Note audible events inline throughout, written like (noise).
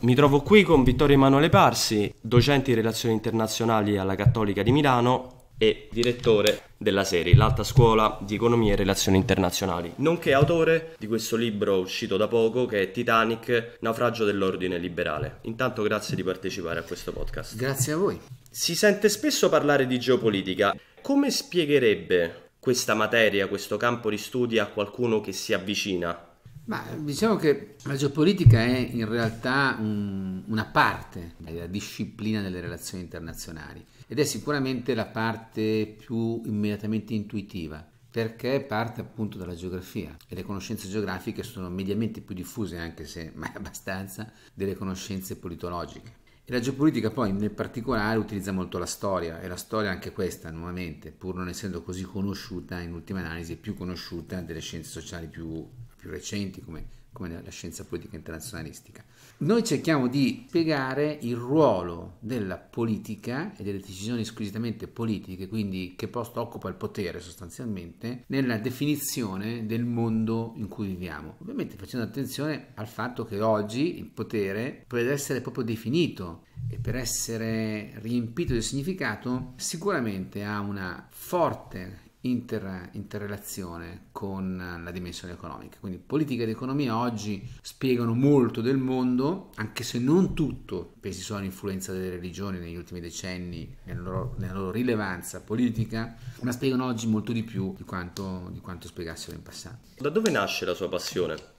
Mi trovo qui con Vittorio Emanuele Parsi, docente di relazioni internazionali alla Cattolica di Milano e direttore della serie L'Alta Scuola di Economia e Relazioni Internazionali, nonché autore di questo libro uscito da poco che è Titanic, naufragio dell'ordine liberale. Intanto grazie di partecipare a questo podcast. Grazie a voi. Si sente spesso parlare di geopolitica. Come spiegherebbe questa materia, questo campo di studi a qualcuno che si avvicina ma diciamo che la geopolitica è in realtà un, una parte della disciplina delle relazioni internazionali ed è sicuramente la parte più immediatamente intuitiva perché parte appunto dalla geografia e le conoscenze geografiche sono mediamente più diffuse, anche se mai (laughs) abbastanza, delle conoscenze politologiche. E la geopolitica poi nel particolare utilizza molto la storia, e la storia anche questa nuovamente, pur non essendo così conosciuta, in ultima analisi è più conosciuta delle scienze sociali più più recenti come, come la scienza politica internazionalistica. Noi cerchiamo di spiegare il ruolo della politica e delle decisioni squisitamente politiche, quindi che posto occupa il potere sostanzialmente, nella definizione del mondo in cui viviamo. Ovviamente facendo attenzione al fatto che oggi il potere, per essere proprio definito e per essere riempito di significato, sicuramente ha una forte inter, interrelazione con la dimensione economica. Quindi politica ed economia oggi spiegano molto del mondo, anche se non tutto, pensi solo all'influenza delle religioni negli ultimi decenni, nella loro, nella loro rilevanza politica, ma spiegano oggi molto di più di quanto, di quanto spiegassero in passato. Da dove nasce la sua passione?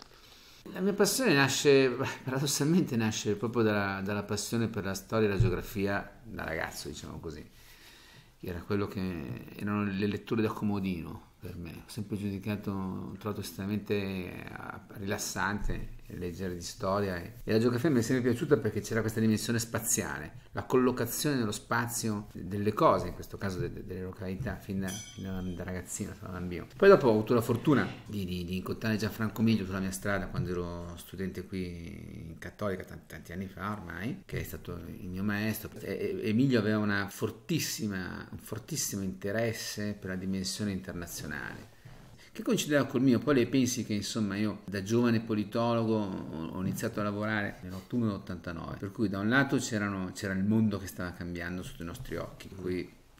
La mia passione nasce, paradossalmente nasce proprio dalla, dalla, passione per la storia e la geografia da ragazzo, diciamo così era quello che erano le letture da comodino per me, ho sempre giudicato, un tratto estremamente eh, rilassante leggere di storia e, e la geografia mi è sempre piaciuta perché c'era questa dimensione spaziale, la collocazione nello spazio delle cose, in questo caso de, de, delle località, fin da, fin da ragazzino, da bambino. Poi dopo ho avuto la fortuna di, di, di incontrare Gianfranco Miglio sulla mia strada quando ero studente qui in Cattolica, tanti, tanti anni fa ormai, che è stato il mio maestro. E, Emilio aveva un fortissimo interesse per la dimensione internazionale che coincideva col mio. Poi lei pensi che insomma io da giovane politologo ho iniziato a lavorare nell'autunno dell'89, per cui da un lato c'era il mondo che stava cambiando sotto i nostri occhi, in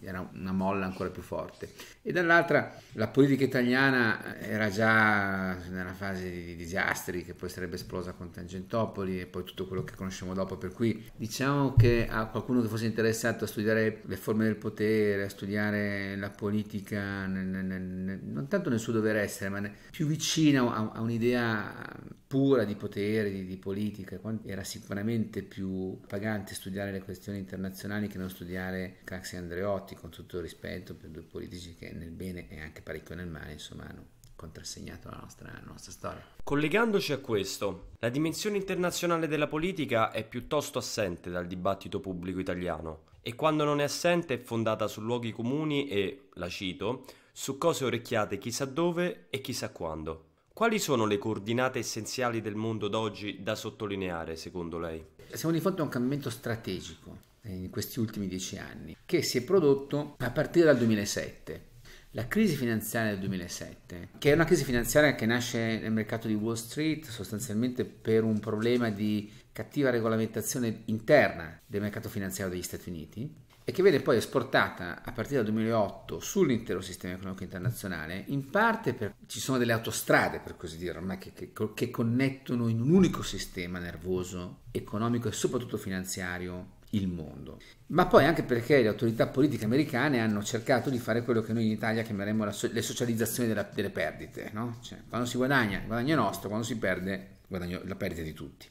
era una molla ancora più forte. E dall'altra la politica italiana era già nella fase di disastri che poi sarebbe esplosa con Tangentopoli e poi tutto quello che conosciamo dopo, per cui diciamo che a qualcuno che fosse interessato a studiare le forme del potere, a studiare la politica, non tanto nel suo dover essere, ma più vicino a un'idea pura di potere, di, di politica, era sicuramente più pagante studiare le questioni internazionali che non studiare Craxi e Andreotti, con tutto il rispetto per due politici che nel bene e anche parecchio nel male, insomma, hanno contrassegnato la nostra, la nostra, storia. Collegandoci a questo, la dimensione internazionale della politica è piuttosto assente dal dibattito pubblico italiano e quando non è assente è fondata su luoghi comuni e, la cito, su cose orecchiate chissà dove e chissà quando. Quali sono le coordinate essenziali del mondo d'oggi da sottolineare, secondo lei? Siamo di fronte a un cambiamento strategico eh, in questi ultimi dieci anni, che si è prodotto a partire dal 2007. La crisi finanziaria del 2007, che è una crisi finanziaria che nasce nel mercato di Wall Street sostanzialmente per un problema di cattiva regolamentazione interna del mercato finanziario degli Stati Uniti, e che viene poi esportata a partire dal 2008 sull'intero sistema economico internazionale, in parte perché ci sono delle autostrade, per così dire, ormai che, che, che connettono in un unico sistema nervoso, economico e soprattutto finanziario il mondo. Ma poi anche perché le autorità politiche americane hanno cercato di fare quello che noi in Italia chiameremmo so- le socializzazioni della, delle perdite, no? cioè, quando si guadagna, guadagno nostro, quando si perde, guadagno la perdita di tutti.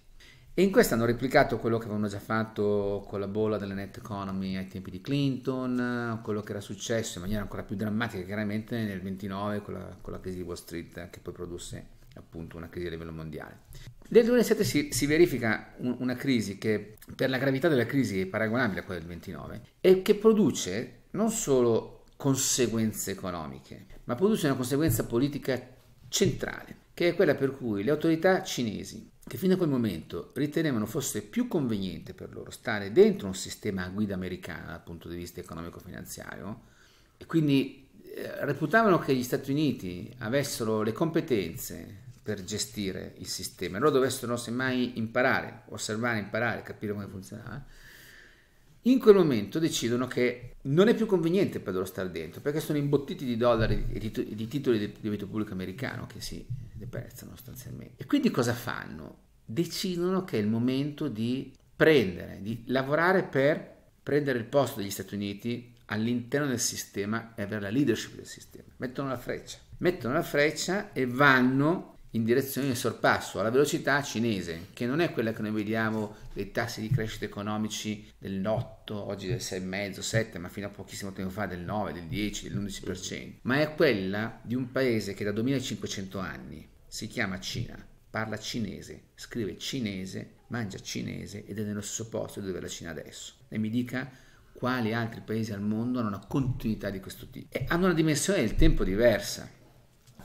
E in questo hanno replicato quello che avevano già fatto con la bolla della net economy ai tempi di Clinton, quello che era successo in maniera ancora più drammatica chiaramente nel 29 con la, con la crisi di Wall Street che poi produsse appunto una crisi a livello mondiale. Nel 2007 si, si verifica un, una crisi che per la gravità della crisi è paragonabile a quella del 29 e che produce non solo conseguenze economiche, ma produce una conseguenza politica centrale, che è quella per cui le autorità cinesi che fino a quel momento ritenevano fosse più conveniente per loro stare dentro un sistema a guida americana dal punto di vista economico-finanziario e quindi eh, reputavano che gli Stati Uniti avessero le competenze per gestire il sistema, loro dovessero semmai imparare, osservare, imparare, capire come funzionava in quel momento decidono che non è più conveniente per loro stare dentro perché sono imbottiti di dollari e di, titoli di debito pubblico americano che si deprezzano sostanzialmente. E quindi cosa fanno? Decidono che è il momento di prendere, di lavorare per prendere il posto degli Stati Uniti all'interno del sistema e avere la leadership del sistema. Mettono la freccia, mettono la freccia e vanno in direzione di sorpasso alla velocità cinese, che non è quella che noi vediamo dei tassi di crescita economici dell'8, oggi del 6,5, 7, ma fino a pochissimo tempo fa del 9, del 10, dell'11%, ma è quella di un paese che da 2500 anni si chiama Cina, parla cinese, scrive cinese, mangia cinese ed è nello stesso posto dove è la Cina adesso. E mi dica quali altri paesi al mondo hanno una continuità di questo tipo. E hanno una dimensione del tempo diversa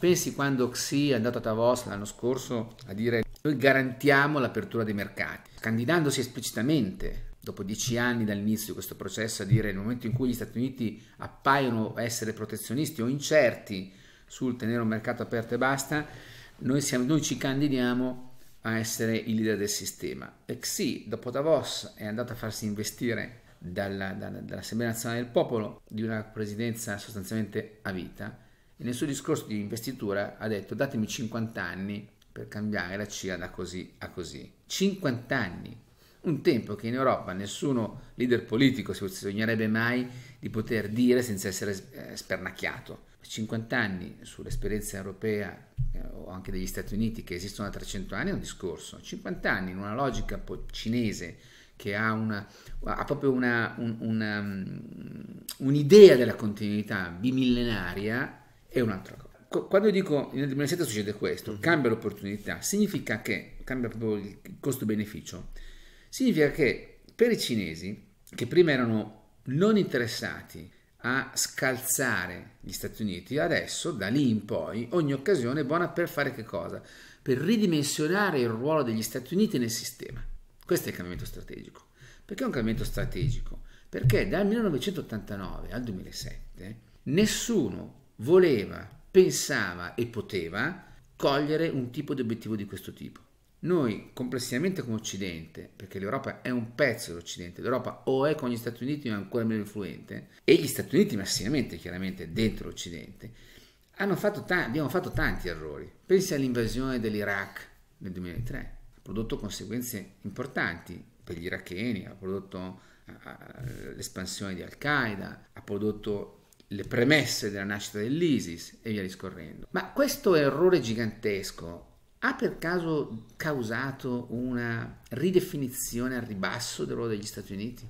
Pensi quando Xi è andato a Davos l'anno scorso a dire noi garantiamo l'apertura dei mercati, candidandosi esplicitamente dopo dieci anni dall'inizio di questo processo a dire nel momento in cui gli Stati Uniti appaiono essere protezionisti o incerti sul tenere un mercato aperto e basta, noi, siamo, noi ci candidiamo a essere il leader del sistema. E Xi dopo Davos è andato a farsi investire dalla, dalla, dall'Assemblea Nazionale del Popolo di una presidenza sostanzialmente a vita e nel suo discorso di investitura ha detto datemi 50 anni per cambiare la Cina da così a così. 50 anni! Un tempo che in Europa nessuno leader politico si sognerebbe mai di poter dire senza essere eh, spernacchiato. 50 anni sull'esperienza europea eh, o anche degli Stati Uniti che esistono da 300 anni è un discorso. 50 anni in una logica cinese che ha, una, ha proprio mm, un'idea un, della continuità bimillenaria è un'altra cosa. Quando dico nel 2007 succede questo, mm-hmm. cambia l'opportunità, significa che, cambia proprio il costo-beneficio, significa che per i cinesi, che prima erano non interessati a scalzare gli Stati Uniti, adesso da lì in poi ogni occasione è buona per fare che cosa? Per ridimensionare il ruolo degli Stati Uniti nel sistema. Questo è il cambiamento strategico. Perché è un cambiamento strategico? Perché dal 1989 al 2007 nessuno voleva, pensava e poteva cogliere un tipo di obiettivo di questo tipo. Noi complessivamente come Occidente, perché l'Europa è un pezzo dell'Occidente, l'Europa o è con gli Stati Uniti ma è ancora meno influente, e gli Stati Uniti massimamente chiaramente dentro l'Occidente, fatto ta- abbiamo fatto tanti errori. Pensi all'invasione dell'Iraq nel 2003, ha prodotto conseguenze importanti per gli iracheni, ha prodotto l'espansione di Al-Qaeda, ha prodotto le premesse della nascita dell'ISIS e via discorrendo. Ma questo errore gigantesco ha per caso causato una ridefinizione al ribasso del ruolo degli Stati Uniti?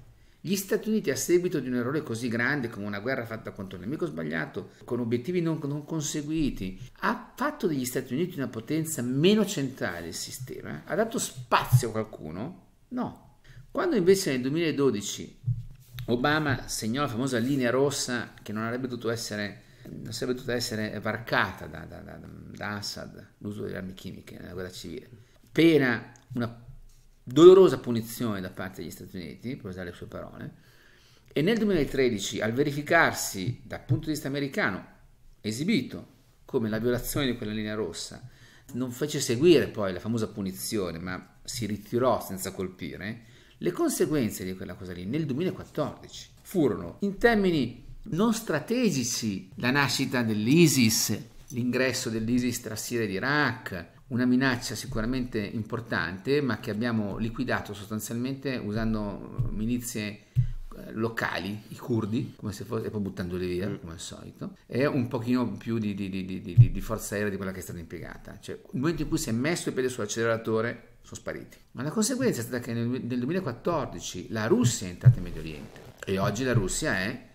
Gli Stati Uniti a seguito di un errore così grande come una guerra fatta contro un nemico sbagliato, con obiettivi non, non conseguiti, ha fatto degli Stati Uniti una potenza meno centrale del sistema? Ha dato spazio a qualcuno? No. Quando invece nel 2012 Obama segnò la famosa linea rossa che non avrebbe dovuto essere, sarebbe dovuta essere varcata da, da, da, da Assad, l'uso delle armi chimiche nella guerra civile. Pena una dolorosa punizione da parte degli Stati Uniti, per usare le sue parole, e nel 2013, al verificarsi dal punto di vista americano, esibito come la violazione di quella linea rossa, non fece seguire poi la famosa punizione, ma si ritirò senza colpire, le conseguenze di quella cosa lì nel 2014 furono in termini non strategici la nascita dell'ISIS, l'ingresso dell'ISIS tra Siria ed Iraq, una minaccia sicuramente importante ma che abbiamo liquidato sostanzialmente usando eh, milizie eh, locali, i curdi, come se fosse, e poi buttandoli via, mm. come al solito, e un pochino più di, di, di, di forza aerea di quella che è stata impiegata. Cioè, nel momento in cui si è messo il piede sull'acceleratore sono spariti. Ma la conseguenza è stata che nel, nel 2014 la Russia è entrata in Medio Oriente e oggi la Russia è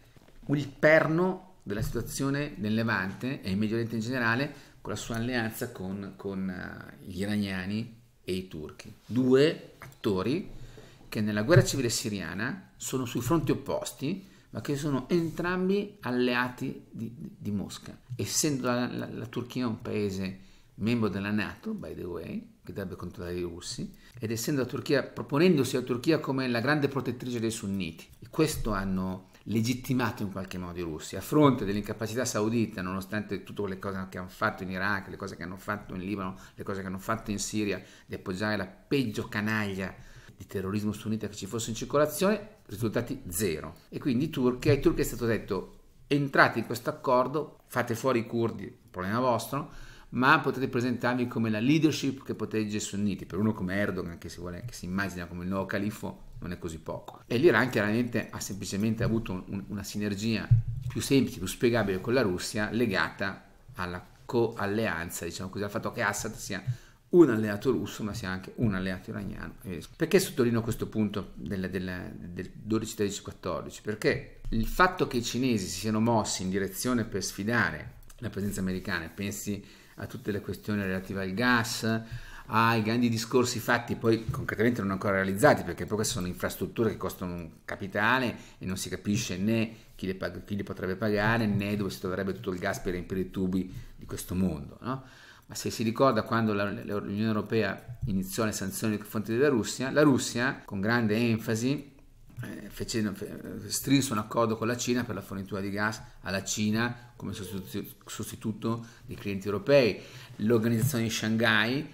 il perno della situazione nel Levante e in Medio Oriente in generale con la sua alleanza con, con eh, gli iraniani e i turchi. Due attori che nella guerra civile siriana sono sui fronti opposti, ma che sono entrambi alleati di, di Mosca, essendo la, la, la Turchia un paese membro della Nato, by the way, che dovrebbe controllare i russi, ed essendo la Turchia, proponendosi la Turchia come la grande protettrice dei sunniti. E questo hanno legittimato in qualche modo i russi, a fronte dell'incapacità saudita, nonostante tutte le cose che hanno fatto in Iraq, le cose che hanno fatto in Libano, le cose che hanno fatto in Siria, di appoggiare la peggio canaglia di terrorismo sunnita che ci fosse in circolazione, risultati zero. E quindi Turchia, ai turchi è stato detto entrate in questo accordo, fate fuori i curdi, problema vostro, ma potete presentarvi come la leadership che protegge i sunniti. Per uno come Erdogan, che si, vuole, che si immagina come il nuovo califfo, non è così poco. E l'Iran chiaramente ha semplicemente avuto un, una sinergia più semplice, più spiegabile con la Russia, legata alla coalleanza, diciamo così, al fatto che Assad sia un alleato russo ma sia anche un alleato iraniano. Perché sottolineo questo punto del, del, del 12-13-14? Perché il fatto che i cinesi si siano mossi in direzione per sfidare la presenza americana, pensi a tutte le questioni relative al gas, ai grandi discorsi fatti poi concretamente non ancora realizzati perché poi queste sono infrastrutture che costano un capitale e non si capisce né chi le, pag- chi le potrebbe pagare né dove si troverebbe tutto il gas per riempire i tubi di questo mondo. No? Ma se si ricorda quando la, l'Unione Europea iniziò le sanzioni nei confronti della Russia, la Russia con grande enfasi eh, fece, strinse un accordo con la Cina per la fornitura di gas alla Cina come sostituto dei clienti europei. L'organizzazione di Shanghai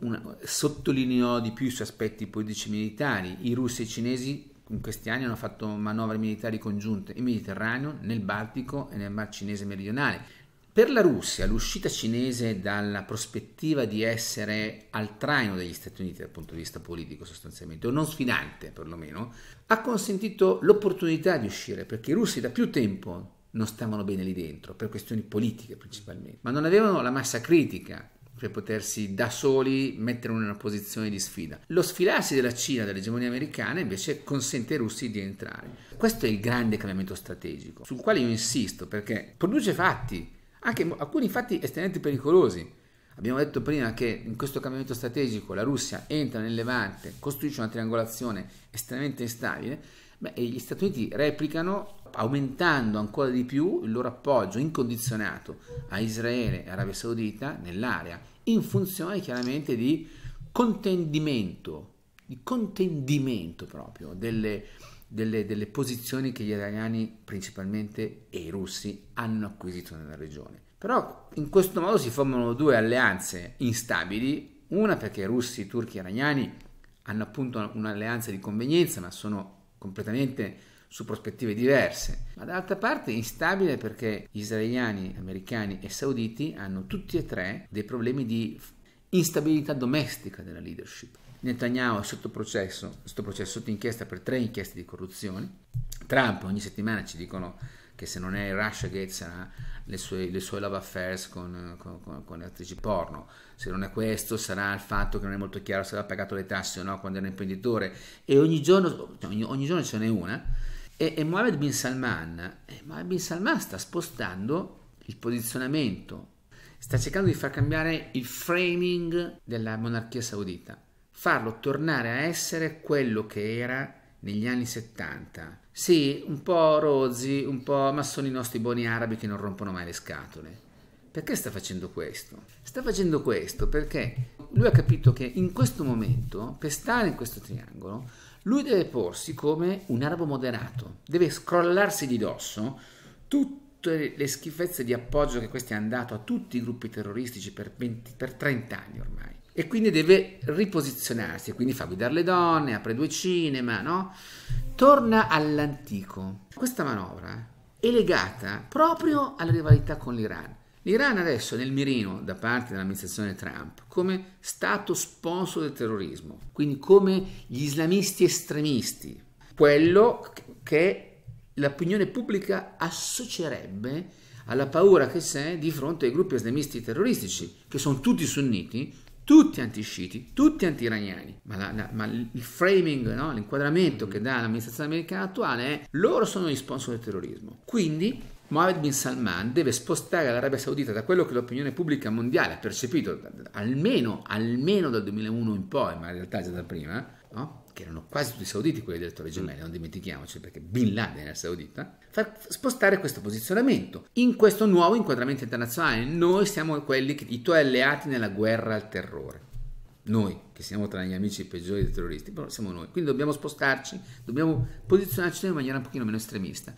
una, sottolineò di più i suoi aspetti politici militari. I russi e i cinesi in questi anni hanno fatto manovre militari congiunte in Mediterraneo, nel Baltico e nel Mar Cinese meridionale. Per la Russia l'uscita cinese dalla prospettiva di essere al traino degli Stati Uniti dal punto di vista politico sostanzialmente, o non sfidante perlomeno, ha consentito l'opportunità di uscire perché i russi da più tempo non stavano bene lì dentro, per questioni politiche principalmente, ma non avevano la massa critica per potersi da soli mettere in una posizione di sfida. Lo sfilarsi della Cina, dall'egemonia americana, invece consente ai russi di entrare. Questo è il grande cambiamento strategico, sul quale io insisto perché produce fatti anche alcuni fatti estremamente pericolosi. Abbiamo detto prima che in questo cambiamento strategico la Russia entra nel Levante, costruisce una triangolazione estremamente instabile, beh, e gli Stati Uniti replicano aumentando ancora di più il loro appoggio incondizionato a Israele e Arabia Saudita nell'area, in funzione chiaramente di contendimento, di contendimento proprio delle, delle, delle posizioni che gli iraniani principalmente e i russi hanno acquisito nella regione. Però in questo modo si formano due alleanze instabili, una perché i russi, i turchi e iraniani hanno appunto un'alleanza di convenienza, ma sono completamente su prospettive diverse, ma dall'altra parte instabile perché gli israeliani, americani e sauditi hanno tutti e tre dei problemi di instabilità domestica della leadership. Netanyahu è sotto processo, sotto processo, sotto inchiesta per tre inchieste di corruzione. Trump ogni settimana ci dicono che se non è Russia Gate sarà le sue, le sue love affairs con, con, con, con, le attrici porno, se non è questo sarà il fatto che non è molto chiaro se aveva pagato le tasse o no quando era imprenditore e ogni giorno, cioè, ogni, ogni giorno ce n'è una e, e Mohammed bin Salman, e eh, Mohammed bin Salman sta spostando il posizionamento sta cercando di far cambiare il framing della monarchia saudita, farlo tornare a essere quello che era negli anni 70. Sì, un po' rozzi, un po' ma sono i nostri buoni arabi che non rompono mai le scatole. Perché sta facendo questo? Sta facendo questo perché lui ha capito che in questo momento, per stare in questo triangolo, lui deve porsi come un arabo moderato, deve scrollarsi di dosso tutto tutte le schifezze di appoggio che questi hanno dato a tutti i gruppi terroristici per, 20, per 30 anni ormai. E quindi deve riposizionarsi, e quindi fa guidare le donne, apre due cinema, no? Torna all'antico. Questa manovra è legata proprio alla rivalità con l'Iran. L'Iran adesso è nel mirino da parte dell'amministrazione Trump come stato sponsor del terrorismo, quindi come gli islamisti estremisti, quello che l'opinione pubblica associerebbe alla paura che c'è di fronte ai gruppi islamisti terroristici, che sono tutti sunniti, tutti antisciti, tutti anti-iraniani. Ma, la, la, ma il framing, no? l'inquadramento che dà l'amministrazione americana attuale è loro sono gli sponsor del terrorismo. Quindi Mohammed bin Salman deve spostare l'Arabia Saudita da quello che l'opinione pubblica mondiale ha percepito almeno, almeno dal 2001 in poi, ma in realtà già da prima, no? che erano quasi tutti sauditi quelli delle Torri Gemelle, non dimentichiamoci perché Bin Laden era saudita, far spostare questo posizionamento in questo nuovo inquadramento internazionale. Noi siamo quelli, che, i tuoi alleati nella guerra al terrore. Noi, che siamo tra gli amici peggiori dei terroristi, però siamo noi. Quindi dobbiamo spostarci, dobbiamo posizionarci in maniera un pochino meno estremista.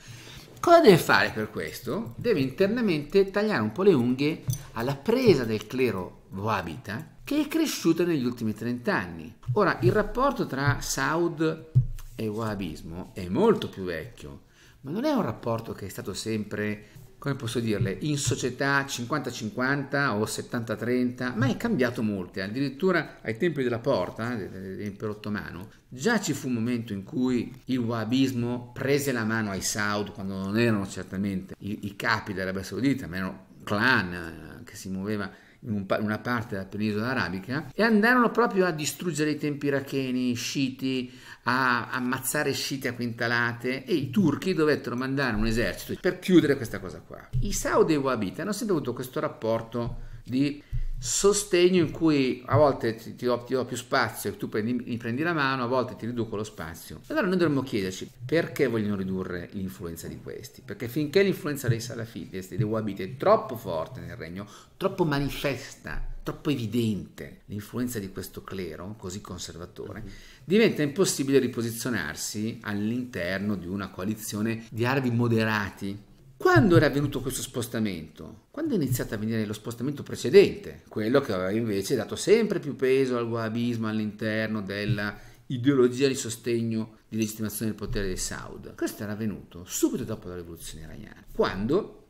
Cosa deve fare per questo? Deve internamente tagliare un po' le unghie alla presa del clero Wabita che è cresciuta negli ultimi 30 anni. Ora, il rapporto tra Saud e Wahabismo è molto più vecchio, ma non è un rapporto che è stato sempre, come posso dirle, in società 50-50 o 70-30, ma è cambiato molto. Addirittura ai tempi della porta, dell'impero ottomano, già ci fu un momento in cui il Wahabismo prese la mano ai Saud, quando non erano certamente i, i capi dell'Arabia Saudita, ma erano clan eh, che si muoveva in una parte della penisola arabica, e andarono proprio a distruggere i tempi iracheni, sciiti, a ammazzare sciiti a quintalate e i turchi dovettero mandare un esercito per chiudere questa cosa qua. I Saudi e i Wahhabiti hanno sempre avuto questo rapporto di sostegno in cui a volte ti, ti, do, ti do, più spazio e tu prendi, mi prendi la mano, a volte ti riduco lo spazio. Allora noi dovremmo chiederci perché vogliono ridurre l'influenza di questi? Perché finché l'influenza dei salafiti e dei wahhabiti è troppo forte nel regno, troppo manifesta, troppo evidente l'influenza di questo clero così conservatore, diventa impossibile riposizionarsi all'interno di una coalizione di arabi moderati quando era avvenuto questo spostamento? Quando è iniziato a venire lo spostamento precedente, quello che aveva invece dato sempre più peso al wahabismo all'interno dell'ideologia di sostegno di legittimazione del potere dei Saud. Questo era avvenuto subito dopo la rivoluzione iraniana, quando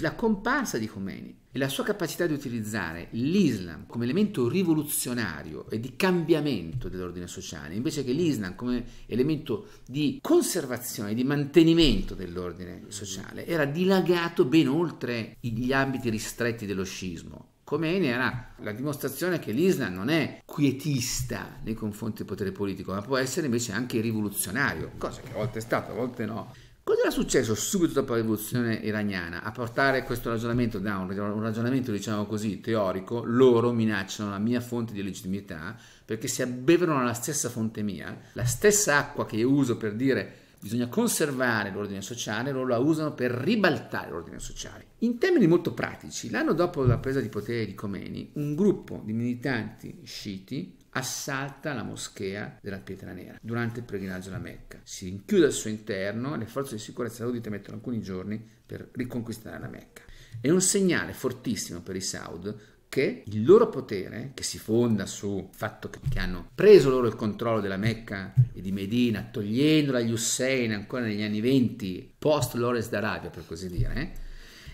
la comparsa di Khomeini e la sua capacità di utilizzare l'Islam come elemento rivoluzionario e di cambiamento dell'ordine sociale, invece che l'Islam come elemento di conservazione, di mantenimento dell'ordine sociale, era dilagato ben oltre gli ambiti ristretti dello scismo. Khomeini era la dimostrazione che l'Islam non è quietista nei confronti del potere politico, ma può essere invece anche rivoluzionario, cosa che a volte è stato, a volte no. Cos'era successo subito dopo la rivoluzione iraniana? A portare questo ragionamento da un, un ragionamento, diciamo così, teorico, loro minacciano la mia fonte di legittimità perché si abbeverano alla stessa fonte mia, la stessa acqua che io uso per dire bisogna conservare l'ordine sociale, loro la usano per ribaltare l'ordine sociale. In termini molto pratici, l'anno dopo la presa di potere di Khomeini, un gruppo di militanti sciiti assalta la moschea della Pietra Nera durante il pellegrinaggio alla Mecca. Si rinchiude al suo interno e le forze di sicurezza saudite mettono alcuni giorni per riconquistare la Mecca. È un segnale fortissimo per i Saud che il loro potere, che si fonda sul fatto che, che, hanno preso loro il controllo della Mecca e di Medina, togliendola agli Hussein ancora negli anni 20, post Lores d'Arabia per così dire, eh,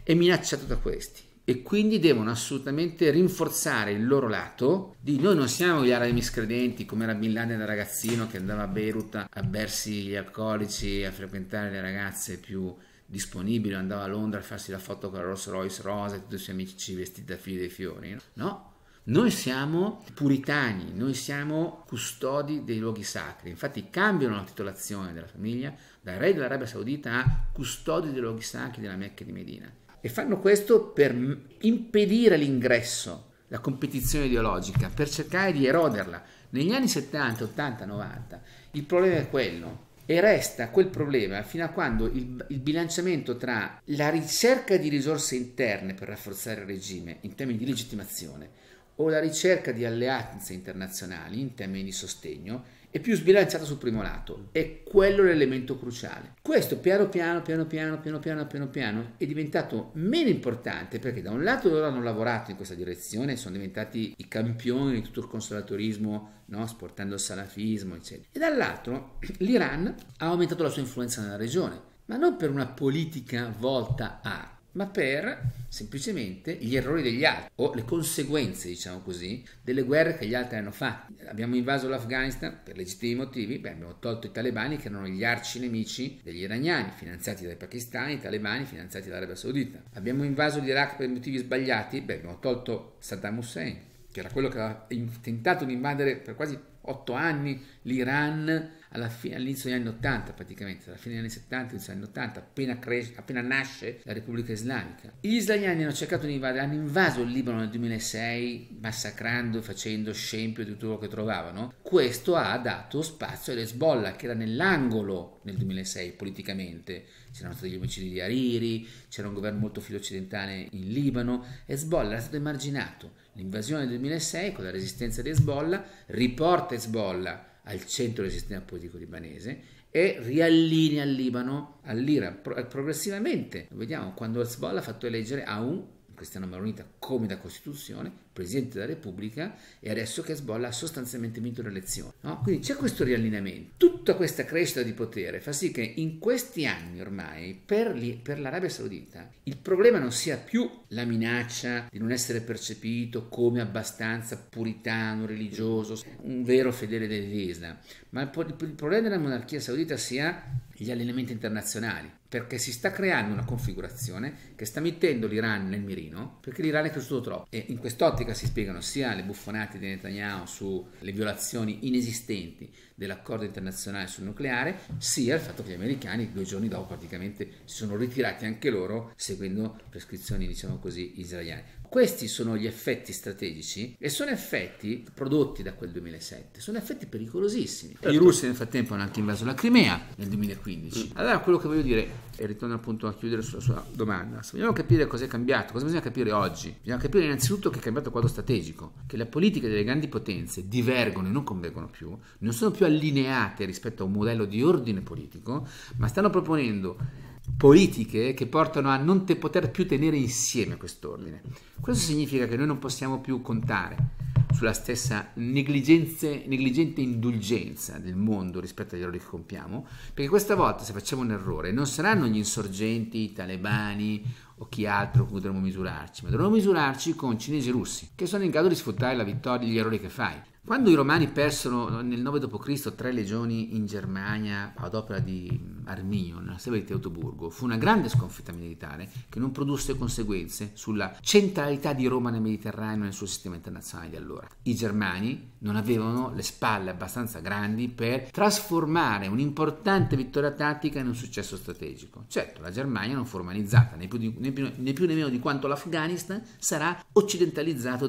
è minacciato da questi e quindi devono assolutamente rinforzare il loro lato di noi non siamo gli arabi miscredenti come era Bin Laden da ragazzino che andava a Beirut a bersi gli alcolici, a frequentare le ragazze più disponibili, andava a Londra a farsi la foto con la Rolls Royce rosa e tutti i suoi amici vestiti da figli dei fiori. No, noi siamo puritani, noi siamo custodi dei luoghi sacri. Infatti cambiano la titolazione della famiglia da re dell'Arabia Saudita a custodi dei luoghi sacri della Mecca e di Medina e fanno questo per impedire l'ingresso, la competizione ideologica, per cercare di eroderla. Negli anni 70, 80, 90 il problema è quello e resta quel problema fino a quando il, il, bilanciamento tra la ricerca di risorse interne per rafforzare il regime in termini di legittimazione o la ricerca di alleanze internazionali in termini di sostegno è più sbilanciata sul primo lato. È quello l'elemento cruciale. Questo piano piano, piano piano, piano piano, piano piano è diventato meno importante perché da un lato loro hanno lavorato in questa direzione, sono diventati i campioni di tutto il conservatorismo, no? sportando il salafismo, eccetera. E dall'altro l'Iran ha aumentato la sua influenza nella regione, ma non per una politica volta a ma per semplicemente gli errori degli altri o le conseguenze, diciamo così, delle guerre che gli altri hanno fatto. Abbiamo invaso l'Afghanistan per legittimi motivi, beh, abbiamo tolto i talebani che erano gli arci nemici degli iraniani, finanziati dai pakistani, i talebani finanziati dall'Arabia Saudita. Abbiamo invaso l'Iraq per motivi sbagliati, beh, abbiamo tolto Saddam Hussein, che era quello che aveva tentato di invadere per quasi 8 anni l'Iran all'inizio degli anni 80 praticamente, alla fine degli anni 70, inizio degli anni 80, appena, cresce, appena nasce la Repubblica Islamica. Gli israeliani hanno cercato di invadere, hanno invaso il Libano nel 2006 massacrando e facendo scempio di tutto quello che trovavano. Questo ha dato spazio all'Hezbollah che era nell'angolo nel 2006 politicamente, c'erano stati gli omicidi di Hariri, c'era un governo molto filo occidentale in Libano, Hezbollah era stato emarginato, l'invasione del 2006 con la resistenza di Hezbollah riporta Hezbollah al centro del sistema politico libanese e riallinea il Libano all'Iran progressivamente. Lo Vediamo quando Hezbollah ha fatto eleggere a un Cristiano Maronita come da Costituzione Presidente della Repubblica e adesso Hezbollah ha sostanzialmente vinto le elezioni. No? Quindi c'è questo riallineamento. Tutta questa crescita di potere fa sì che in questi anni ormai per, gli, per l'Arabia Saudita il problema non sia più la minaccia di non essere percepito come abbastanza puritano, religioso, un vero fedele dell'Islam, ma il, il problema della monarchia saudita sia gli allineamenti internazionali, perché si sta creando una configurazione che sta mettendo l'Iran nel mirino, perché l'Iran è cresciuto troppo. E in quest'ottica robotica si spiegano sia le buffonate di Netanyahu sulle violazioni inesistenti dell'accordo internazionale sul nucleare, sia il fatto che gli americani due giorni dopo praticamente si sono ritirati anche loro seguendo prescrizioni, diciamo così, israeliane. Questi sono gli effetti strategici e sono effetti prodotti da quel 2007, sono effetti pericolosissimi. Certo. I russi nel frattempo hanno anche invaso la Crimea nel 2015. Mm. Allora quello che voglio dire, e ritorno appunto a chiudere sulla sua domanda, se vogliamo capire cosa è cambiato, cosa bisogna capire oggi, bisogna capire innanzitutto che è cambiato il quadro strategico, che le politiche delle grandi potenze divergono e non convergono più, non sono più allineate rispetto a un modello di ordine politico, ma stanno proponendo politiche che portano a non te poter più tenere insieme quest'ordine. Questo significa che noi non possiamo più contare sulla stessa negligente indulgenza del mondo rispetto agli errori che compiamo, perché questa volta se facciamo un errore non saranno gli insorgenti, i talebani o chi altro con cui dovremmo misurarci, ma dovremmo misurarci con cinesi e russi, che sono in grado di sfruttare la vittoria e gli errori che fai. Quando i romani persero nel 9 d.C. tre legioni in Germania ad opera di Arminio, nella sede di Teutoburgo, fu una grande sconfitta militare che non produsse conseguenze sulla centralità di Roma nel Mediterraneo e nel suo sistema internazionale di allora. I germani non avevano le spalle abbastanza grandi per trasformare un'importante vittoria tattica in un successo strategico. Certo, la Germania non fu formalizzata, né più, di, né più, né più né meno di quanto l'Afghanistan, sarà occidentalizzato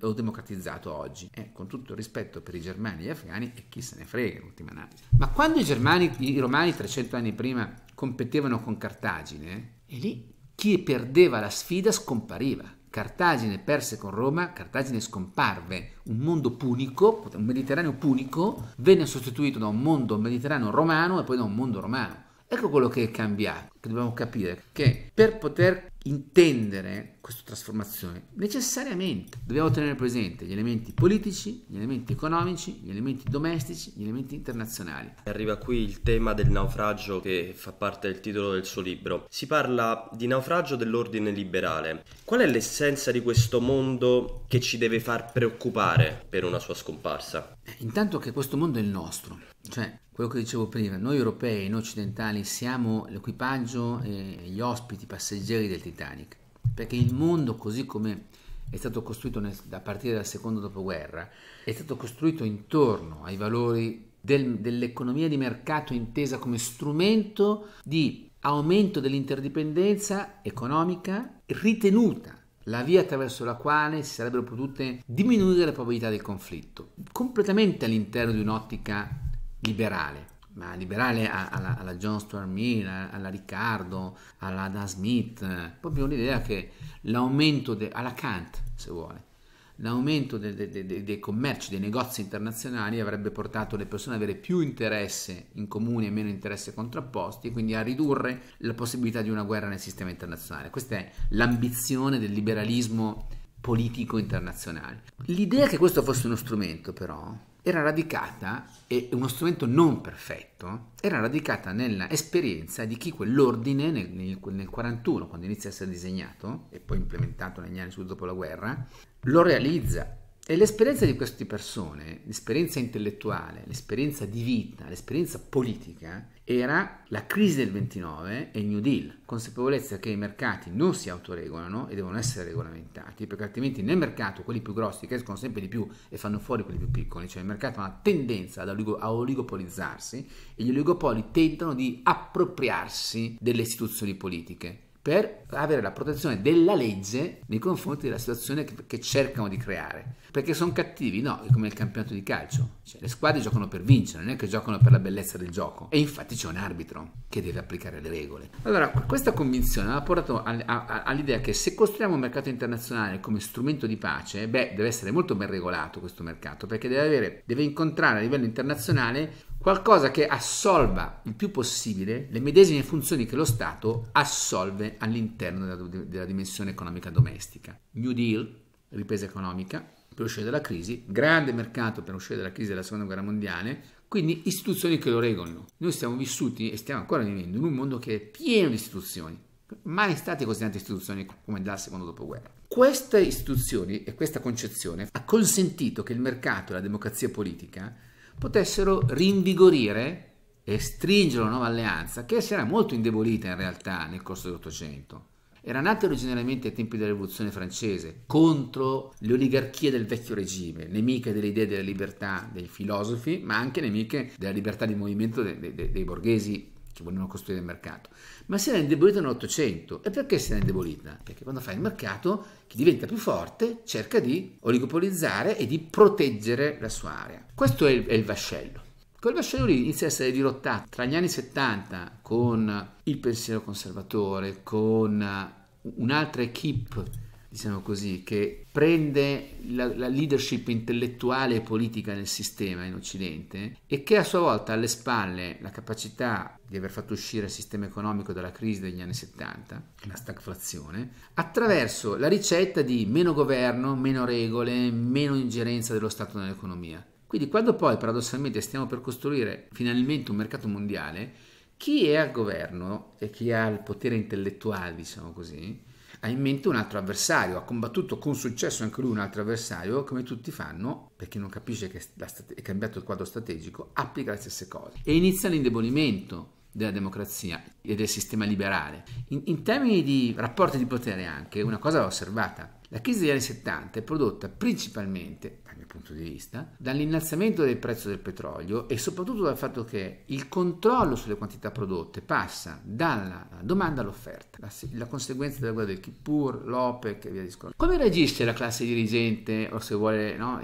o democratizzato oggi. Eh, con tutto il rispetto per i germani e gli afghani, e chi se ne frega, in ultima analisi. Ma quando i, germani, i romani 300 anni prima competevano con Cartagine, e lì chi perdeva la sfida scompariva. Cartagine perse con Roma, Cartagine scomparve, un mondo punico, un Mediterraneo punico, venne sostituito da un mondo mediterraneo romano e poi da un mondo romano. Ecco quello che è cambiato, che dobbiamo capire, che per poter intendere questa trasformazione, necessariamente dobbiamo tenere presente gli elementi politici, gli elementi economici, gli elementi domestici, gli elementi internazionali. Arriva qui il tema del naufragio che fa parte del titolo del suo libro. Si parla di naufragio dell'ordine liberale. Qual è l'essenza di questo mondo che ci deve far preoccupare per una sua scomparsa? Eh, intanto che questo mondo è il nostro cioè, quello che dicevo prima, noi europei, noi occidentali siamo l'equipaggio e gli ospiti, i passeggeri del Titanic, perché il mondo così come è stato costruito a partire dal secondo dopoguerra, è stato costruito intorno ai valori del, dell'economia di mercato intesa come strumento di aumento dell'interdipendenza economica ritenuta la via attraverso la quale si sarebbero potute diminuire le probabilità del conflitto, completamente all'interno di un'ottica liberale, ma liberale alla, alla John Stuart Mill, alla Riccardo, alla Adam Smith, proprio l'idea che l'aumento, de, alla Kant se vuole, l'aumento de, de, dei commerci, dei negozi internazionali avrebbe portato le persone ad avere più interesse in comune e meno interesse contrapposti, quindi a ridurre la possibilità di una guerra nel sistema internazionale. Questa è l'ambizione del liberalismo politico internazionale. L'idea che questo fosse uno strumento però era radicata, e uno strumento non perfetto, era radicata nell'esperienza di chi quell'ordine nel, nel, nel 41, quando inizia a essere disegnato e poi implementato negli anni subito dopo la guerra, lo realizza. E l'esperienza di queste persone, l'esperienza intellettuale, l'esperienza di vita, l'esperienza politica, era la crisi del 29 e il New Deal, consapevolezza che i mercati non si autoregolano e devono essere regolamentati, perché altrimenti nel mercato quelli più grossi crescono sempre di più e fanno fuori quelli più piccoli, cioè il mercato ha una tendenza a oligopolizzarsi e gli oligopoli tentano di appropriarsi delle istituzioni politiche per avere la protezione della legge nei confronti della situazione che, che cercano di creare. Perché sono cattivi? No, è come il campionato di calcio. Cioè, le squadre giocano per vincere, non è che giocano per la bellezza del gioco. E infatti c'è un arbitro che deve applicare le regole. Allora, questa convinzione ha portato all'idea che se costruiamo un mercato internazionale come strumento di pace, beh, deve essere molto ben regolato questo mercato, perché deve, avere, deve incontrare a livello internazionale qualcosa che assolva il più possibile le medesime funzioni che lo Stato assolve all'interno della, della dimensione economica domestica. New Deal, ripresa economica, per uscire dalla crisi, grande mercato per uscire dalla crisi della seconda guerra mondiale, quindi istituzioni che lo regolano. Noi siamo vissuti e stiamo ancora vivendo in un mondo che è pieno di istituzioni, mai state così tante istituzioni come dal secondo dopoguerra. Queste istituzioni e questa concezione ha consentito che il mercato e la democrazia politica potessero rinvigorire e stringere una nuova alleanza che si era molto indebolita in realtà nel corso dell'Ottocento. Era nata originariamente ai tempi della rivoluzione francese contro le oligarchie del vecchio regime, nemiche delle idee della libertà dei filosofi, ma anche nemiche della libertà di movimento dei, dei, dei borghesi cioè volevano costruire il mercato, ma si era indebolita nell'Ottocento. E perché si era indebolita? Perché quando fai il mercato, chi diventa più forte cerca di oligopolizzare e di proteggere la sua area. Questo è il, è il vascello. Quel vascello lì inizia a essere dirottato tra gli anni 70 con il pensiero conservatore, con un'altra equip diciamo così, che prende la, la, leadership intellettuale e politica nel sistema in Occidente e che a sua volta ha alle spalle la capacità di aver fatto uscire il sistema economico dalla crisi degli anni 70, la stagflazione, attraverso la ricetta di meno governo, meno regole, meno ingerenza dello Stato nell'economia. Quindi quando poi paradossalmente stiamo per costruire finalmente un mercato mondiale, chi è al governo e chi ha il potere intellettuale, diciamo così, ha in mente un altro avversario, ha combattuto con successo anche lui un altro avversario, come tutti fanno, perché non capisce che è cambiato il quadro strategico, applica le stesse cose e inizia l'indebolimento della democrazia e del sistema liberale. In, in termini di rapporti di potere anche, una cosa va osservata, la crisi degli anni 70 è prodotta principalmente punto di vista, dall'innalzamento del prezzo del petrolio e soprattutto dal fatto che il controllo sulle quantità prodotte passa dalla domanda all'offerta, la, la conseguenza della guerra del Kippur, l'OPEC e via discorrendo. Come reagisce la classe dirigente o se vuole no,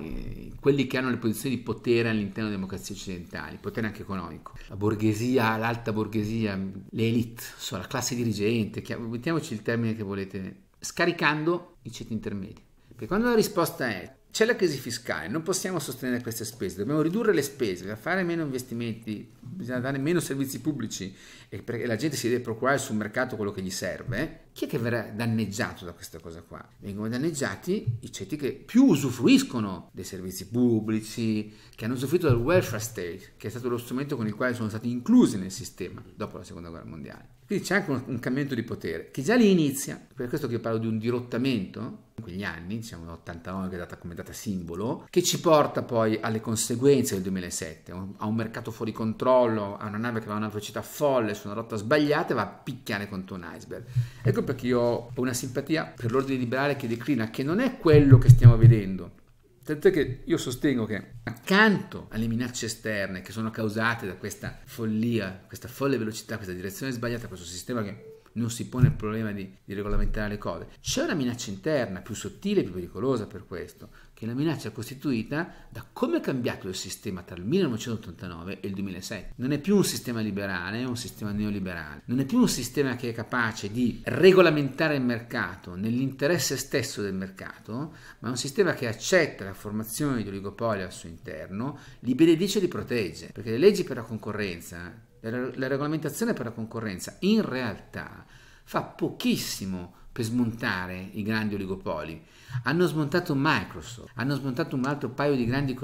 quelli che hanno le posizioni di potere all'interno delle democrazie occidentali, potere anche economico? La borghesia, l'alta borghesia, le elite, so, la classe dirigente, mettiamoci il termine che volete, scaricando i ceti intermedi. Perché quando la risposta è c'è la crisi fiscale, non possiamo sostenere queste spese, dobbiamo ridurre le spese, fare meno investimenti, bisogna dare meno servizi pubblici e perché la gente si deve procurare sul mercato quello che gli serve. Chi è che verrà danneggiato da questa cosa qua? Vengono danneggiati i ceti che più usufruiscono dei servizi pubblici, che hanno usufruito del welfare state, che è stato lo strumento con il quale sono stati inclusi nel sistema dopo la seconda guerra mondiale. Quindi c'è anche un, un, cambiamento di potere che già lì inizia, per questo che io parlo di un dirottamento, in quegli anni, diciamo 89 che è data come data simbolo, che ci porta poi alle conseguenze del 2007, a un mercato fuori controllo, a una nave che va a una velocità folle su una rotta sbagliata e va a picchiare contro un iceberg. Ecco perché io ho una simpatia per l'ordine liberale che declina, che non è quello che stiamo vedendo, Tant'è che io sostengo che accanto alle minacce esterne che sono causate da questa follia, questa folle velocità, questa direzione sbagliata, questo sistema che non si pone il problema di, di, regolamentare le cose. C'è una minaccia interna più sottile e più pericolosa per questo, che la minaccia è costituita da come è cambiato il sistema tra il 1989 e il 2006. Non è più un sistema liberale, è un sistema neoliberale. Non è più un sistema che è capace di regolamentare il mercato nell'interesse stesso del mercato, ma è un sistema che accetta la formazione di oligopoli al suo interno, li benedice e li protegge, perché le leggi per la concorrenza, la regolamentazione per la concorrenza in realtà fa pochissimo per smontare i grandi oligopoli hanno smontato Microsoft, hanno smontato un altro paio di grandi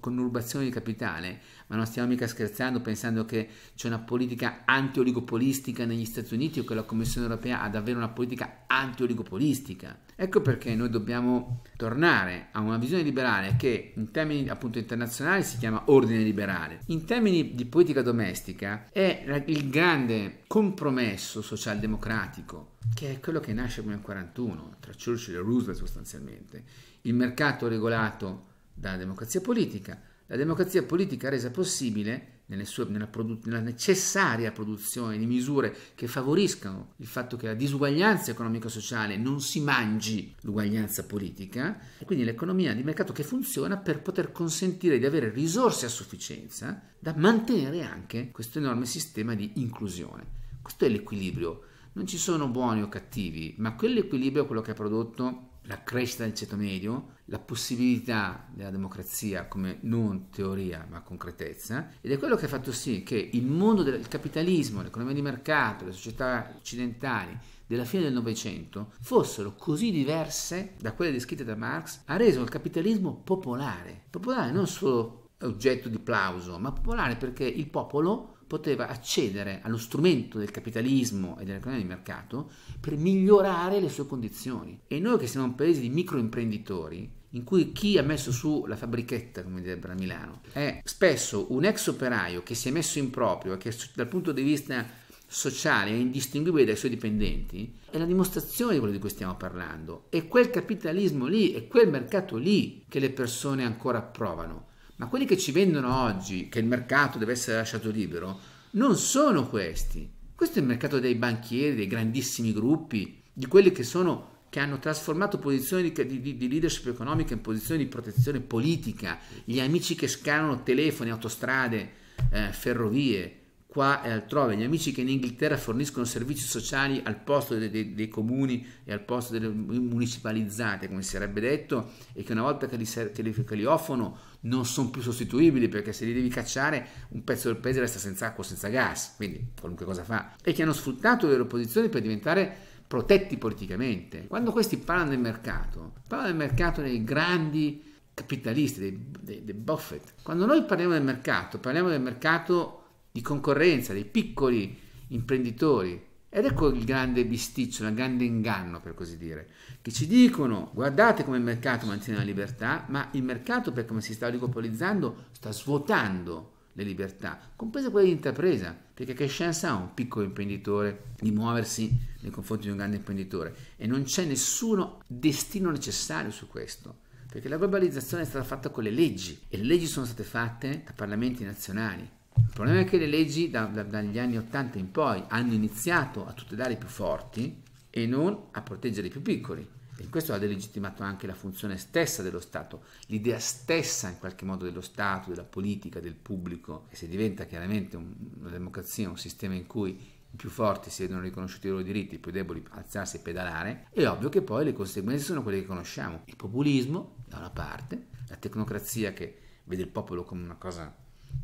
conurbazioni di capitale, ma non stiamo mica scherzando pensando che c'è una politica anti-oligopolistica negli Stati Uniti o che la Commissione europea ha davvero una politica anti-oligopolistica. Ecco perché noi dobbiamo tornare a una visione liberale che in termini appunto internazionali si chiama ordine liberale. In termini di politica domestica è il grande compromesso socialdemocratico che è quello che nasce come nel 1941 tra Churchill e Roosevelt sostanzialmente. Il mercato regolato dalla democrazia politica, la democrazia politica resa possibile sue, nella, nella, necessaria produzione di misure che favoriscano il fatto che la disuguaglianza economico-sociale non si mangi l'uguaglianza politica, e quindi l'economia di mercato che funziona per poter consentire di avere risorse a sufficienza da mantenere anche questo enorme sistema di inclusione. Questo è l'equilibrio. Non ci sono buoni o cattivi, ma quell'equilibrio è quello che ha prodotto la crescita del ceto medio, la possibilità della democrazia come non teoria ma concretezza ed è quello che ha fatto sì che il mondo del capitalismo, l'economia di mercato, le società occidentali della fine del Novecento fossero così diverse da quelle descritte da Marx, ha reso il capitalismo popolare, popolare non solo oggetto di plauso, ma popolare perché il popolo poteva accedere allo strumento del capitalismo e dell'economia di mercato per migliorare le sue condizioni. E noi che siamo un paese di microimprenditori, in cui chi ha messo su la fabbrichetta, come direbbero a Milano, è spesso un ex operaio che si è messo in proprio e che dal punto di vista sociale è indistinguibile dai suoi dipendenti, è la dimostrazione di quello di cui stiamo parlando. È quel capitalismo lì, è quel mercato lì che le persone ancora provano. Ma quelli che ci vendono oggi, che il mercato deve essere lasciato libero, non sono questi. Questo è il mercato dei banchieri, dei grandissimi gruppi, di quelli che sono che hanno trasformato posizioni di, di, di, leadership economica in posizioni di protezione politica, gli amici che scalano telefoni, autostrade, eh, ferrovie, qua e altrove, gli amici che in Inghilterra forniscono servizi sociali al posto dei, dei, dei comuni e al posto delle municipalizzate, come si sarebbe detto, e che una volta che li, che li, che li offrono non sono più sostituibili perché se li devi cacciare un pezzo del paese resta senza acqua, senza gas, quindi qualunque cosa fa, e che hanno sfruttato le loro posizioni per diventare protetti politicamente. Quando questi parlano del mercato, parlano del mercato dei grandi capitalisti, dei, dei, dei Buffett. Quando noi parliamo del mercato, parliamo del mercato di concorrenza, dei piccoli imprenditori. Ed ecco il grande bisticcio, il grande inganno per così dire, che ci dicono guardate come il mercato mantiene la libertà, ma il mercato per come si sta oligopolizzando sta svuotando le libertà, compresa quelle di intrapresa, perché che chance ha un piccolo imprenditore di muoversi nei confronti di un grande imprenditore e non c'è nessuno destino necessario su questo, perché la globalizzazione è stata fatta con le leggi e le leggi sono state fatte da parlamenti nazionali. Il problema è che le leggi da, da, dagli anni 80 in poi hanno iniziato a tutelare i più forti e non a proteggere i più piccoli per questo ha delegittimato anche la funzione stessa dello Stato, l'idea stessa in qualche modo dello Stato, della politica, del pubblico, e se diventa chiaramente un, una democrazia, un sistema in cui i più forti si vedono riconosciuti i loro diritti, i più deboli alzarsi e pedalare, è ovvio che poi le conseguenze sono quelle che conosciamo. Il populismo, da una parte, la tecnocrazia che vede il popolo come una cosa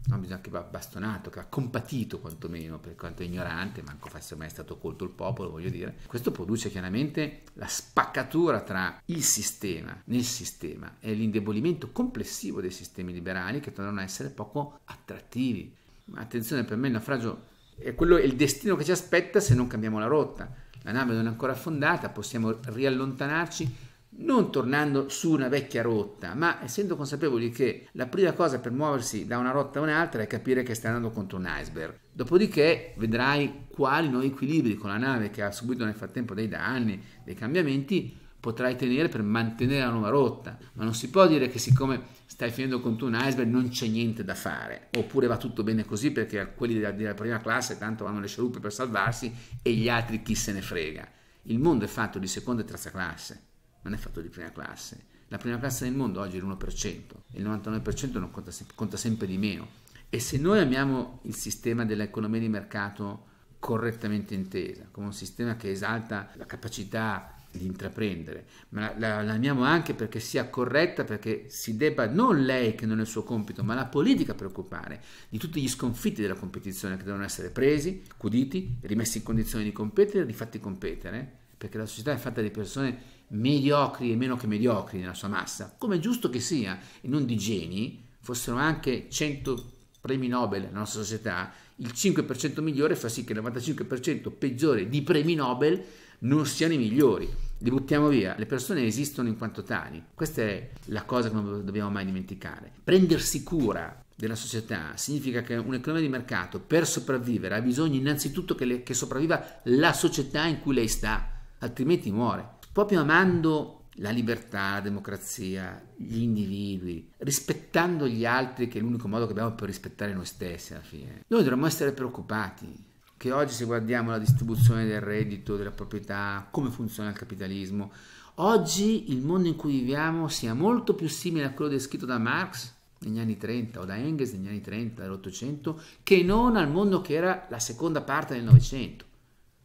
no, bisogna che va bastonato, che va compatito quantomeno, per quanto è ignorante, manco fosse mai stato colto il popolo, voglio dire. Questo produce chiaramente la spaccatura tra il sistema, nel sistema, e l'indebolimento complessivo dei sistemi liberali che tornano a essere poco attrattivi. Ma attenzione, per me il naufragio è quello è il destino che ci aspetta se non cambiamo la rotta. La nave non è ancora affondata, possiamo riallontanarci non tornando su una vecchia rotta, ma essendo consapevoli che la prima cosa per muoversi da una rotta a un'altra è capire che stai andando contro un iceberg. Dopodiché vedrai quali nuovi equilibri con la nave che ha subito nel frattempo dei danni, dei cambiamenti, potrai tenere per mantenere la nuova rotta. Ma non si può dire che siccome stai finendo contro un iceberg non c'è niente da fare, oppure va tutto bene così perché quelli della, della prima classe tanto vanno le scialuppe per salvarsi e gli altri chi se ne frega. Il mondo è fatto di seconda e terza classe non è fatto di prima classe. La prima classe del mondo oggi è l'1%, il 99% non conta, conta sempre di meno. E se noi amiamo il sistema dell'economia di mercato correttamente intesa, come un sistema che esalta la capacità di intraprendere, ma la, la, la, amiamo anche perché sia corretta, perché si debba non lei che non è il suo compito, ma la politica preoccupare di tutti gli sconfitti della competizione che devono essere presi, accuditi, rimessi in condizione di competere, di fatti competere, perché la società è fatta di persone mediocri e meno che mediocri nella sua massa, come è giusto che sia, e non di geni, fossero anche 100 premi Nobel nella nostra società, il 5% migliore fa sì che il 95% peggiore di premi Nobel non siano i migliori. Li buttiamo via, le persone esistono in quanto tali. Questa è la cosa che non dobbiamo mai dimenticare. Prendersi cura della società significa che un'economia di mercato per sopravvivere ha bisogno innanzitutto che, le, che sopravviva la società in cui lei sta, altrimenti muore proprio amando la libertà, la democrazia, gli individui, rispettando gli altri, che è l'unico modo che abbiamo per rispettare noi stessi alla fine. Noi dovremmo essere preoccupati che oggi se guardiamo la distribuzione del reddito, della proprietà, come funziona il capitalismo, oggi il mondo in cui viviamo sia molto più simile a quello descritto da Marx negli anni 30 o da Engels negli anni 30 dell'Ottocento che non al mondo che era la seconda parte del Novecento.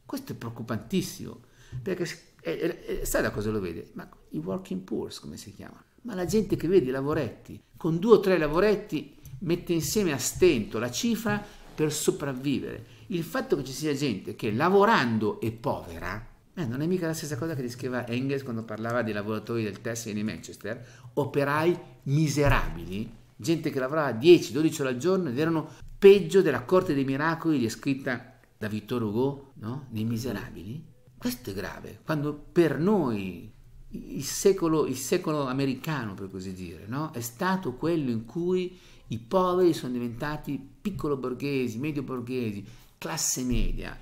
Questo è preoccupantissimo perché e, e, e sai da cosa lo vede? Ma i working poors, come si chiama? Ma la gente che vede i lavoretti, con due o tre lavoretti, mette insieme a stento la cifra per sopravvivere. Il fatto che ci sia gente che lavorando è povera, eh, non è mica la stessa cosa che descriveva Engels quando parlava dei lavoratori del Tessile di Manchester, operai miserabili, gente che lavorava 10-12 ore al giorno ed erano peggio della corte dei miracoli descritta da Vittor Hugo, no? nei miserabili. Questo è grave, quando per noi il secolo, il secolo americano, per così dire, no? è stato quello in cui i poveri sono diventati piccolo borghesi, medio borghesi, classe media,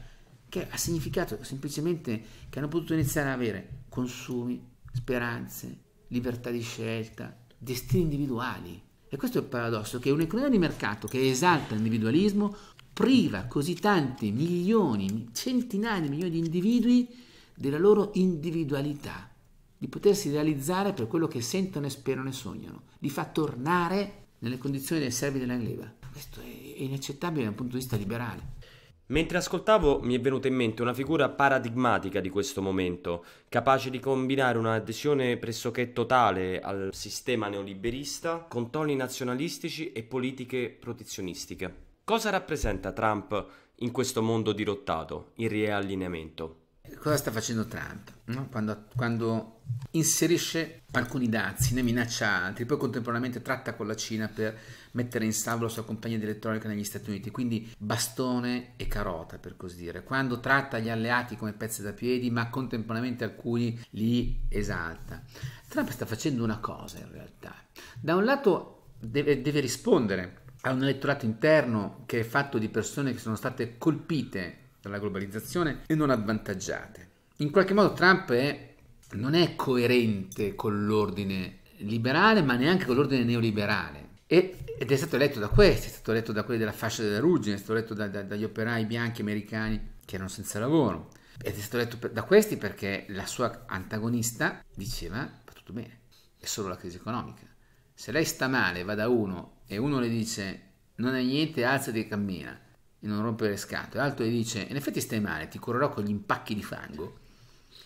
che ha significato semplicemente che hanno potuto iniziare ad avere consumi, speranze, libertà di scelta, destini individuali. E questo è il paradosso, che un'economia di mercato che esalta l'individualismo priva così tanti milioni, centinaia di milioni di individui della loro individualità, di potersi realizzare per quello che sentono e sperano e sognano, li fa tornare nelle condizioni dei servi della gleba. Questo è inaccettabile dal punto di vista liberale. Mentre ascoltavo mi è venuta in mente una figura paradigmatica di questo momento, capace di combinare un'adesione pressoché totale al sistema neoliberista con toni nazionalistici e politiche protezionistiche. Cosa rappresenta Trump in questo mondo dirottato, in riallineamento? Cosa sta facendo Trump? No? Quando, quando, inserisce alcuni dazi, ne minaccia altri, poi contemporaneamente tratta con la Cina per mettere in salvo la sua compagnia di elettronica negli Stati Uniti, quindi bastone e carota per così dire. Quando tratta gli alleati come pezzi da piedi, ma contemporaneamente alcuni li esalta. Trump sta facendo una cosa in realtà. Da un lato deve, deve rispondere ha un elettorato interno che è fatto di persone che sono state colpite dalla globalizzazione e non avvantaggiate. In qualche modo Trump è, non è coerente con l'ordine liberale, ma neanche con l'ordine neoliberale. ed è stato eletto da questi, è stato eletto da quelli della fascia della ruggine, è stato eletto da, da, dagli operai bianchi americani che erano senza lavoro. Ed è stato eletto da questi perché la sua antagonista diceva va tutto bene, è solo la crisi economica. Se lei sta male, va da uno e uno le dice non è niente, alzati e cammina e non rompere le scatole, l'altro le dice in effetti stai male, ti curerò con gli impacchi di fango.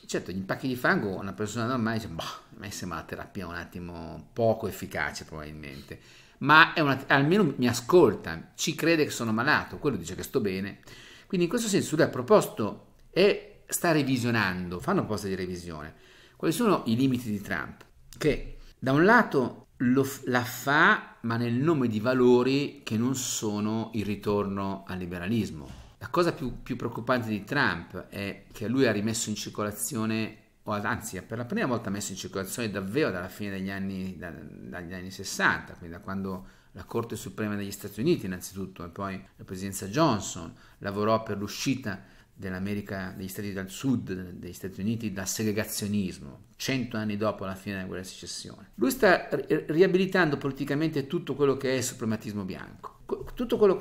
Certo, gli impacchi di fango una persona normale dice, boh, a me sembra la terapia un attimo poco efficace probabilmente, ma una, almeno mi ascolta, ci crede che sono malato, quello dice che sto bene. Quindi in questo senso lui ha proposto e sta revisionando, fa una proposta di revisione. Quali sono i limiti di Trump? Che da un lato lo, la fa ma nel nome di valori che non sono il ritorno al liberalismo. La cosa più, più preoccupante di Trump è che lui ha rimesso in circolazione o anzi per la prima volta ha messo in circolazione davvero dalla fine degli anni, da, dagli anni 60, quindi da quando la Corte Suprema degli Stati Uniti innanzitutto e poi la presidenza Johnson lavorò per l'uscita dell'America, degli Stati del Sud, degli Stati Uniti, dal segregazionismo, cento anni dopo la fine della guerra di secessione. Lui sta riabilitando politicamente tutto quello che è il suprematismo bianco. Quello,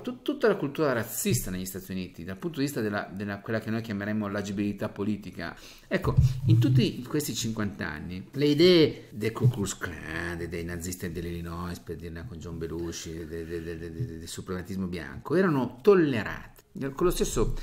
tut, tutta la cultura razzista negli Stati Uniti, dal punto di vista della, della quella che noi chiameremmo l'agibilità politica. Ecco, in tutti questi 50 anni, le idee del Ku Klux Klan, dei, dei nazisti dell'Illinois, per dirla con John Belushi, del, del, del, del suprematismo bianco, erano tollerate. Con lo stesso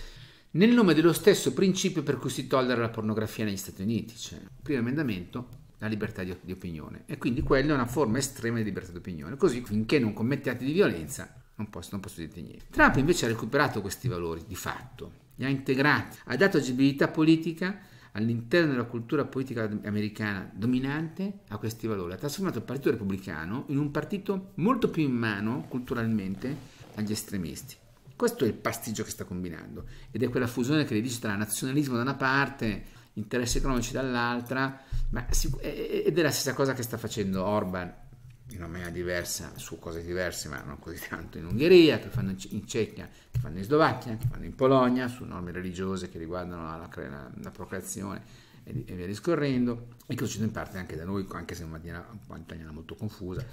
nel nome dello stesso principio per cui si tollera la pornografia negli Stati Uniti. Cioè, primo emendamento, la libertà di, di, opinione. E quindi quella è una forma estrema di libertà di opinione. Così finché non commette atti di violenza non posso, non posso dirti niente. Trump invece ha recuperato questi valori di fatto, li ha integrati, ha dato agibilità politica all'interno della cultura politica americana dominante a questi valori. Ha trasformato il Partito Repubblicano in un partito molto più in mano culturalmente agli estremisti. Questo è il pasticcio che sta combinando ed è quella fusione che le dice tra nazionalismo da una parte, interessi economici dall'altra, ed è la stessa cosa che sta facendo Orban in una maniera diversa, su cose diverse, ma non così tanto in Ungheria, che fanno in Cecchia, che fanno in Slovacchia, che fanno in Polonia, su norme religiose che riguardano la, la, la procreazione e, via discorrendo, e che succede in parte anche da noi, anche se in maniera, in maniera molto confusa.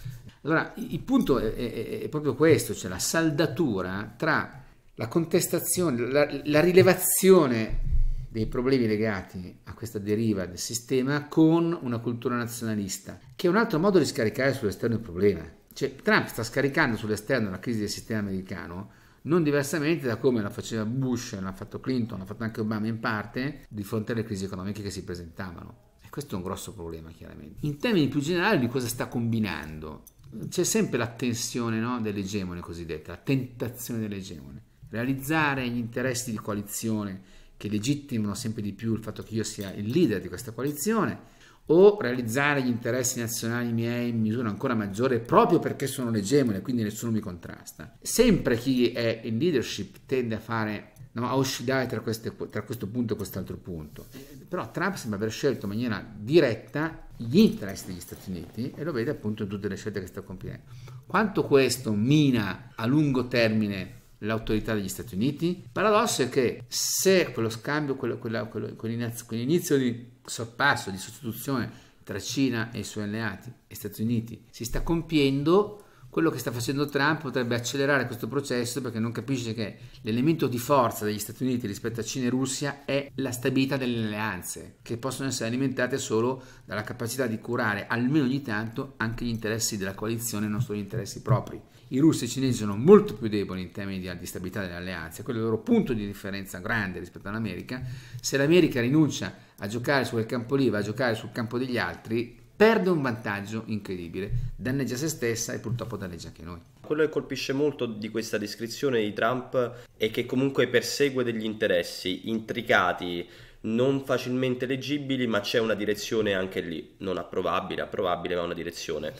Allora, il punto è, è, è proprio questo, cioè la saldatura tra la contestazione, la, la rilevazione dei problemi legati a questa deriva del sistema con una cultura nazionalista, che è un altro modo di scaricare sull'esterno il problema. Cioè, Trump sta scaricando sull'esterno la crisi del sistema americano non diversamente da come la faceva Bush, l'ha fatto Clinton, l'ha fatto anche Obama in parte, di fronte alle crisi economiche che si presentavano. E questo è un grosso problema, chiaramente. In termini più generali di cosa sta combinando, c'è sempre la tensione no, dell'egemone cosiddetta, la tentazione dell'egemone. Realizzare gli interessi di coalizione che legittimano sempre di più il fatto che io sia il leader di questa coalizione, o realizzare gli interessi nazionali miei in misura ancora maggiore proprio perché sono legemole, quindi nessuno mi contrasta. Sempre chi è in leadership tende a fare no, a oscillare tra, queste, tra, questo punto e quest'altro punto. Però Trump sembra aver scelto in maniera diretta gli interessi degli Stati Uniti e lo vede appunto in tutte le scelte che sta compiendo. Quanto questo mina a lungo termine l'autorità degli Stati Uniti. Il paradosso è che se quello scambio, quello, quella, quello, quell'inizio di sorpasso, di sostituzione tra Cina e i suoi alleati e Stati Uniti si sta compiendo, quello che sta facendo Trump potrebbe accelerare questo processo perché non capisce che l'elemento di forza degli Stati Uniti rispetto a Cina e Russia è la stabilità delle alleanze, che possono essere alimentate solo dalla capacità di curare almeno ogni tanto anche gli interessi della coalizione non solo gli interessi propri. I russi e i cinesi sono molto più deboli in termini di, stabilità delle alleanze, quello è il loro punto di differenza grande rispetto all'America. Se l'America rinuncia a giocare su quel campo lì, va a giocare sul campo degli altri, perde un vantaggio incredibile, danneggia se stessa e purtroppo danneggia anche noi. Quello che colpisce molto di questa descrizione di Trump è che comunque persegue degli interessi intricati, non facilmente leggibili, ma c'è una direzione anche lì, non approvabile, approvabile, ma una direzione.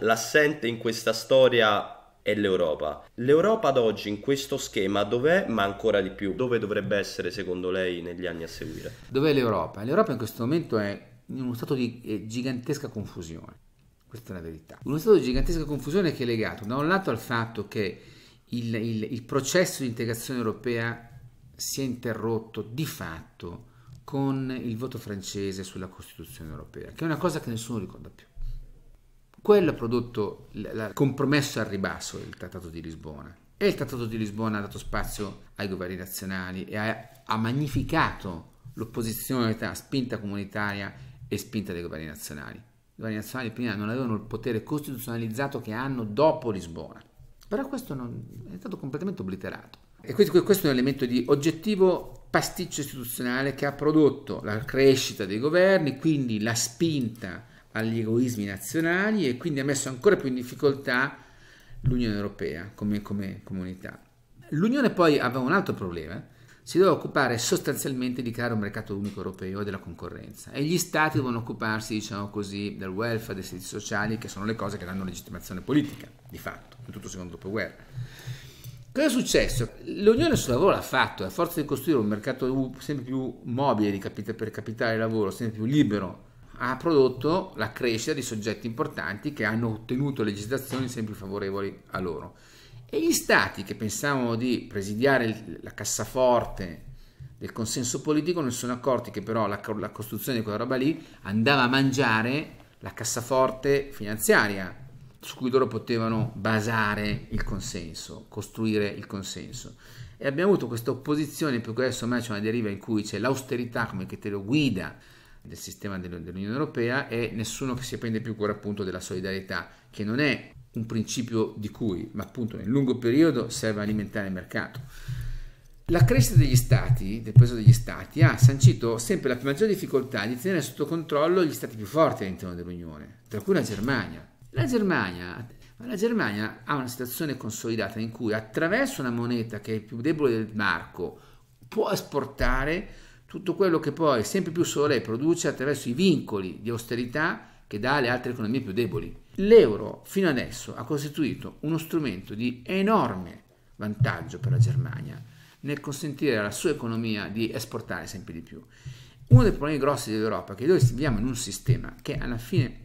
L'assente in questa storia è l'Europa. L'Europa ad oggi in questo schema dov'è, ma ancora di più? Dove dovrebbe essere secondo lei negli anni a seguire? Dov'è l'Europa? L'Europa in questo momento è in uno stato di eh, gigantesca confusione. Questa è la verità. Uno stato di gigantesca confusione che è legato da un lato al fatto che il, il, il processo di integrazione europea si è interrotto di fatto con il voto francese sulla Costituzione europea, che è una cosa che nessuno ricorda più quello ha prodotto il compromesso al ribasso del Trattato di Lisbona e il Trattato di Lisbona ha dato spazio ai governi nazionali e ha, ha magnificato l'opposizione tra spinta comunitaria e spinta dei governi nazionali. I governi nazionali prima non avevano il potere costituzionalizzato che hanno dopo Lisbona, però questo non, è stato completamente obliterato. E questo, questo è un elemento di oggettivo pasticcio istituzionale che ha prodotto la crescita dei governi, quindi la spinta agli egoismi nazionali e quindi ha messo ancora più in difficoltà l'Unione Europea come, come comunità. L'Unione poi aveva un altro problema, si doveva occupare sostanzialmente di creare un mercato unico europeo e della concorrenza e gli stati devono occuparsi, diciamo così, del welfare, dei servizi sociali, che sono le cose che danno legittimazione politica, di fatto, in tutto il secondo dopoguerra. Cosa è successo? L'Unione sul lavoro l'ha fatto, a forza di costruire un mercato sempre più mobile capita- per capitale e lavoro, sempre più libero, ha prodotto la crescita di soggetti importanti che hanno ottenuto legislazioni sempre favorevoli a loro. E gli stati che pensavano di presidiare la cassaforte del consenso politico non si sono accorti che però la, la costruzione di quella roba lì andava a mangiare la cassaforte finanziaria su cui loro potevano basare il consenso, costruire il consenso. E abbiamo avuto questa opposizione, per adesso ormai c'è una deriva in cui c'è l'austerità come criterio guida del sistema dell'Unione Europea e nessuno che si prende più cura appunto della solidarietà, che non è un principio di cui, ma appunto nel lungo periodo serve alimentare il mercato. La crescita degli stati, del peso degli stati, ha sancito sempre la maggiore difficoltà di tenere sotto controllo gli stati più forti all'interno dell'Unione, tra cui la Germania. La Germania, la Germania ha una situazione consolidata in cui attraverso una moneta che è più debole del marco può esportare tutto quello che poi sempre più Solé produce attraverso i vincoli di austerità che dà alle altre economie più deboli. L'euro fino adesso ha costituito uno strumento di enorme vantaggio per la Germania nel consentire alla sua economia di esportare sempre di più. Uno dei problemi grossi dell'Europa è che noi viviamo in un sistema che alla fine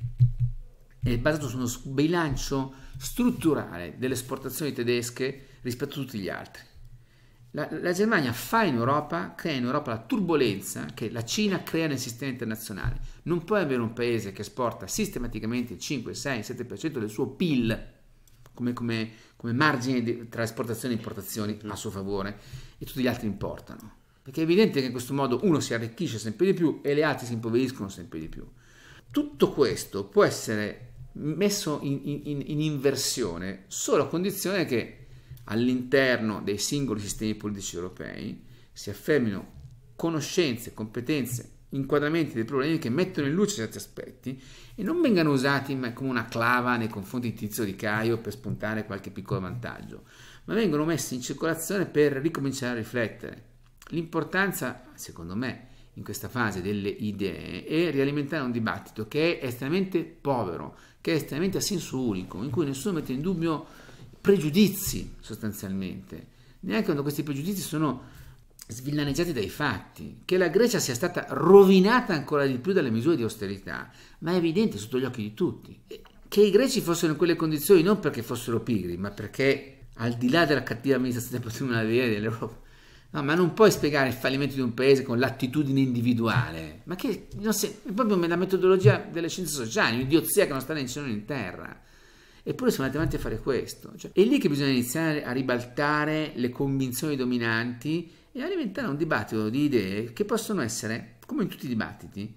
è basato su uno bilancio strutturale delle esportazioni tedesche rispetto a tutti gli altri. La, la, Germania fa in Europa, crea in Europa la turbolenza che la Cina crea nel sistema internazionale. Non puoi avere un paese che esporta sistematicamente il 5, 6, 7% del suo PIL come, come, come margine di, tra esportazioni e importazioni a suo favore e tutti gli altri importano. Perché è evidente che in questo modo uno si arricchisce sempre di più e le altri si impoveriscono sempre di più. Tutto questo può essere messo in, in, in inversione solo a condizione che all'interno dei singoli sistemi politici europei si affermino conoscenze, competenze, inquadramenti dei problemi che mettono in luce certi aspetti e non vengano usati come una clava nei confronti di Tizio di Caio per spuntare qualche piccolo vantaggio, ma vengono messi in circolazione per ricominciare a riflettere. L'importanza, secondo me, in questa fase delle idee è rialimentare un dibattito che è estremamente povero, che è estremamente a senso unico, in cui nessuno mette in dubbio pregiudizi sostanzialmente, neanche quando questi pregiudizi sono svillaneggiati dai fatti, che la Grecia sia stata rovinata ancora di più dalle misure di austerità, ma è evidente sotto gli occhi di tutti. Che i greci fossero in quelle condizioni non perché fossero pigri, ma perché al di là della cattiva amministrazione patrimoniale dell'Europa, No, ma non puoi spiegare il fallimento di un paese con l'attitudine individuale, ma che non si, è proprio la metodologia delle scienze sociali, un'idiozia che non sta né in cielo né in terra. Eppure siamo andati avanti a fare questo. Cioè, è lì che bisogna iniziare a ribaltare le convinzioni dominanti e alimentare un dibattito di idee che possono essere, come in tutti i dibattiti,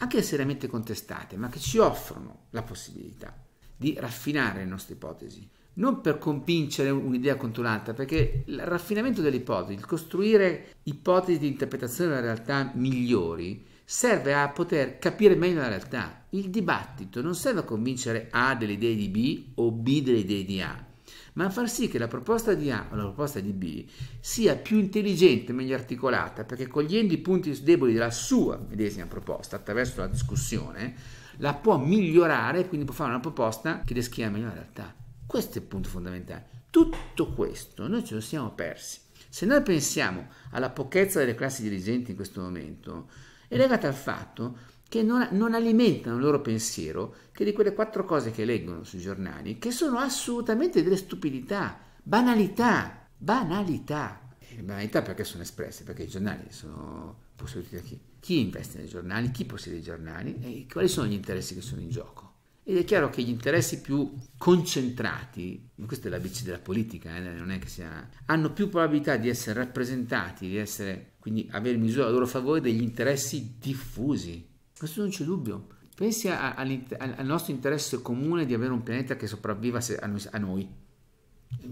anche seriamente contestate, ma che ci offrono la possibilità di raffinare le nostre ipotesi. Non per convincere un'idea contro l'altra, perché il raffinamento delle ipotesi, il costruire ipotesi di interpretazione della realtà migliori, serve a poter capire meglio la realtà. Il dibattito non serve a convincere A delle idee di B o B delle idee di A, ma a far sì che la proposta di A o la proposta di B sia più intelligente, meglio articolata, perché cogliendo i punti deboli della sua medesima proposta attraverso la discussione, la può migliorare e quindi può fare una proposta che descriva meglio la realtà. Questo è il punto fondamentale. Tutto questo noi ce lo siamo persi. Se noi pensiamo alla pochezza delle classi dirigenti in questo momento, è legata al fatto che non, non, alimentano il loro pensiero che di quelle quattro cose che leggono sui giornali, che sono assolutamente delle stupidità, banalità, banalità. Eh, banalità perché sono espresse, perché i giornali sono posseduti da chi? Chi investe nei giornali, chi possiede i giornali e quali sono gli interessi che sono in gioco. Ed è chiaro che gli interessi più concentrati, questa è la bici della politica, eh, non è che sia, hanno più probabilità di essere rappresentati, di essere, quindi avere misura a loro favore degli interessi diffusi. Questo non c'è dubbio. Pensi a, a, al nostro interesse comune di avere un pianeta che sopravviva se, a, a noi.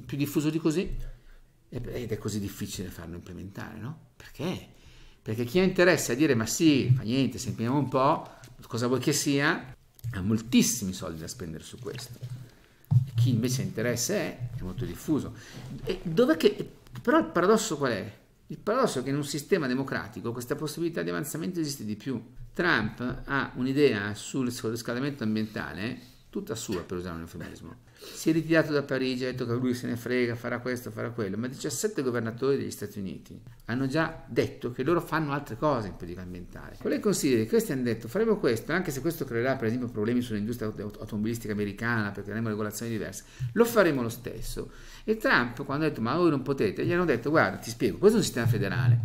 Più diffuso di così? Ed è così difficile farlo implementare, no? Perché? Perché chi ha interesse a dire ma sì, fa niente, sentiamo un po', cosa vuoi che sia, ha moltissimi soldi da spendere su questo. chi invece ha interesse è, è molto diffuso. E che, però il paradosso qual è? Il paradosso è che in un sistema democratico questa possibilità di avanzamento esiste di più. Trump ha un'idea sul riscaldamento ambientale tutta sua, per usare un eufemismo si è ritirato da Parigi, ha detto che lui se ne frega, farà questo, farà quello, ma 17 governatori degli Stati Uniti hanno già detto che loro fanno altre cose in politica ambientale. Quello che consideri che questi hanno detto faremo questo, anche se questo creerà per esempio problemi sull'industria automobilistica americana perché avremo regolazioni diverse, lo faremo lo stesso. E Trump quando ha detto ma voi non potete, gli hanno detto guarda ti spiego, questo è un sistema federale,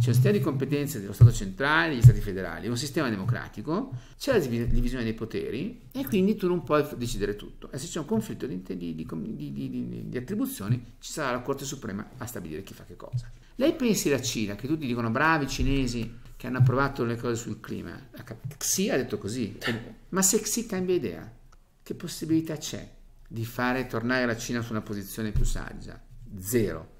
c'è un sistema di competenze dello Stato centrale e degli Stati federali, è un sistema democratico, c'è la divisione dei poteri e quindi tu non puoi decidere tutto. E se c'è un conflitto conflitto di, di, di, di, attribuzioni, ci sarà la Corte Suprema a stabilire chi fa che cosa. Lei pensi alla Cina, che tutti dicono bravi cinesi che hanno approvato le cose sul clima, Xi ha detto così, ma se Xi cambia idea, che possibilità c'è di fare tornare la Cina su una posizione più saggia? Zero.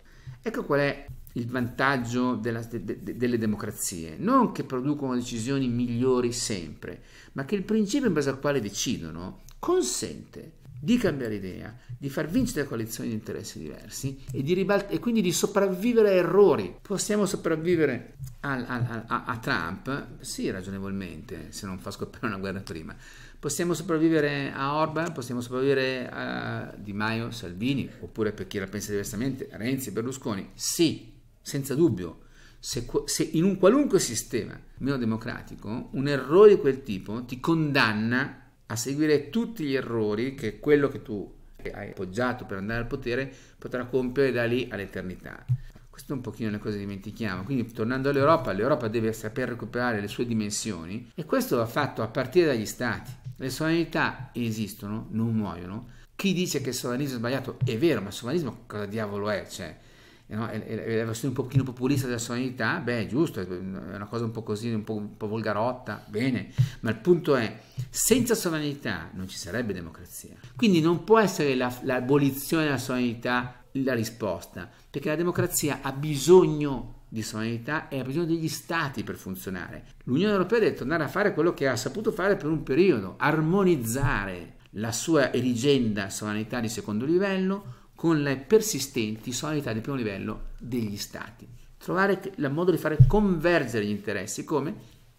Ecco qual è il vantaggio della, de, de, delle democrazie, non che producono decisioni migliori sempre, ma che il principio in base al quale decidono consente di cambiare idea, di far vincere coalizioni di interessi diversi e, di ribalt- e quindi di sopravvivere a errori. Possiamo sopravvivere al, al, a, a, Trump? Sì, ragionevolmente, se non fa scoppiare una guerra prima. Possiamo sopravvivere a Orban? Possiamo sopravvivere a Di Maio, Salvini? Oppure per chi la pensa diversamente, Renzi, Berlusconi? Sì, senza dubbio. Se, se, in un qualunque sistema meno democratico un errore di quel tipo ti condanna a seguire tutti gli errori che quello che tu hai appoggiato per andare al potere potrà compiere da lì all'eternità. Questo è un pochino le cose che dimentichiamo. Quindi tornando all'Europa, l'Europa deve saper recuperare le sue dimensioni e questo va fatto a partire dagli stati. Le sovranità esistono, non muoiono. Chi dice che il sovranismo è sbagliato è vero, ma il sovranismo cosa diavolo è? Cioè, no? è, è, la versione un pochino populista della sovranità, beh è giusto, è una cosa un po' così, un po', un po', volgarotta, bene, ma il punto è, senza sovranità non ci sarebbe democrazia. Quindi non può essere la, l'abolizione della sovranità la risposta, perché la democrazia ha bisogno di sovranità e ha bisogno degli stati per funzionare. L'Unione Europea deve tornare a fare quello che ha saputo fare per un periodo, armonizzare la sua erigenda sovranità di secondo livello con le persistenti solidità di primo livello degli stati. Trovare il modo di fare convergere gli interessi come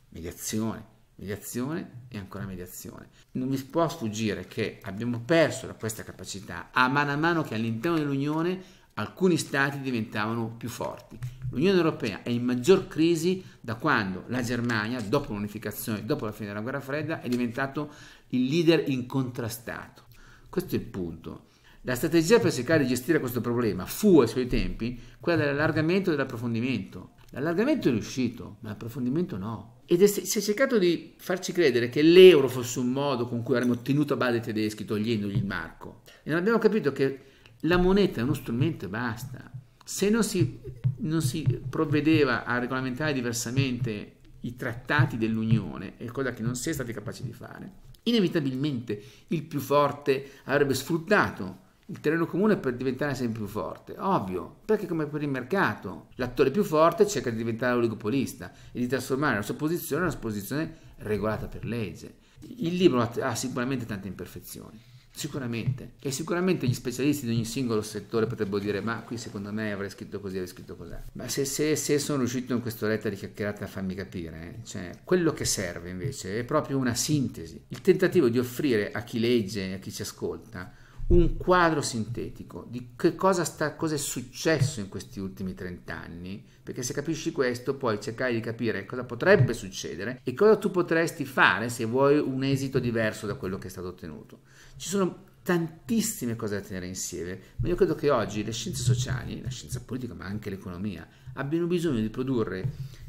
mediazione, mediazione e ancora mediazione. Non mi può sfuggire che abbiamo perso questa capacità a mano a mano che all'interno dell'Unione alcuni stati diventavano più forti. L'Unione Europea è in maggior crisi da quando la Germania, dopo l'unificazione, dopo la fine della guerra fredda, è diventato il leader incontrastato. Questo è il punto. La strategia per cercare di gestire questo problema fu ai suoi tempi quella dell'allargamento e dell'approfondimento. L'allargamento è riuscito, ma l'approfondimento no. Ed è, si è cercato di farci credere che l'euro fosse un modo con cui avremmo tenuto a base i tedeschi togliendogli il marco. E non abbiamo capito che la moneta è uno strumento e basta. Se non si, non si provvedeva a regolamentare diversamente i trattati dell'Unione, è cosa che non si è stati capaci di fare, inevitabilmente il più forte avrebbe sfruttato il terreno comune per diventare sempre più forte. Ovvio, perché come per il mercato, l'attore più forte cerca di diventare oligopolista e di trasformare la sua posizione in una posizione regolata per legge. Il libro ha sicuramente tante imperfezioni, sicuramente, e sicuramente gli specialisti di ogni singolo settore potrebbero dire ma qui secondo me avrei scritto così, avrei scritto così. Ma se, se, se sono riuscito in questa letta di chiacchierata a farmi capire, eh, cioè, quello che serve invece è proprio una sintesi, il tentativo di offrire a chi legge, a chi ci ascolta, un quadro sintetico di che cosa, sta, cosa è successo in questi ultimi 30 anni, perché se capisci questo puoi cercare di capire cosa potrebbe succedere e cosa tu potresti fare se vuoi un esito diverso da quello che è stato ottenuto. Ci sono tantissime cose da tenere insieme, ma io credo che oggi le scienze sociali, la scienza politica, ma anche l'economia, abbiano bisogno di produrre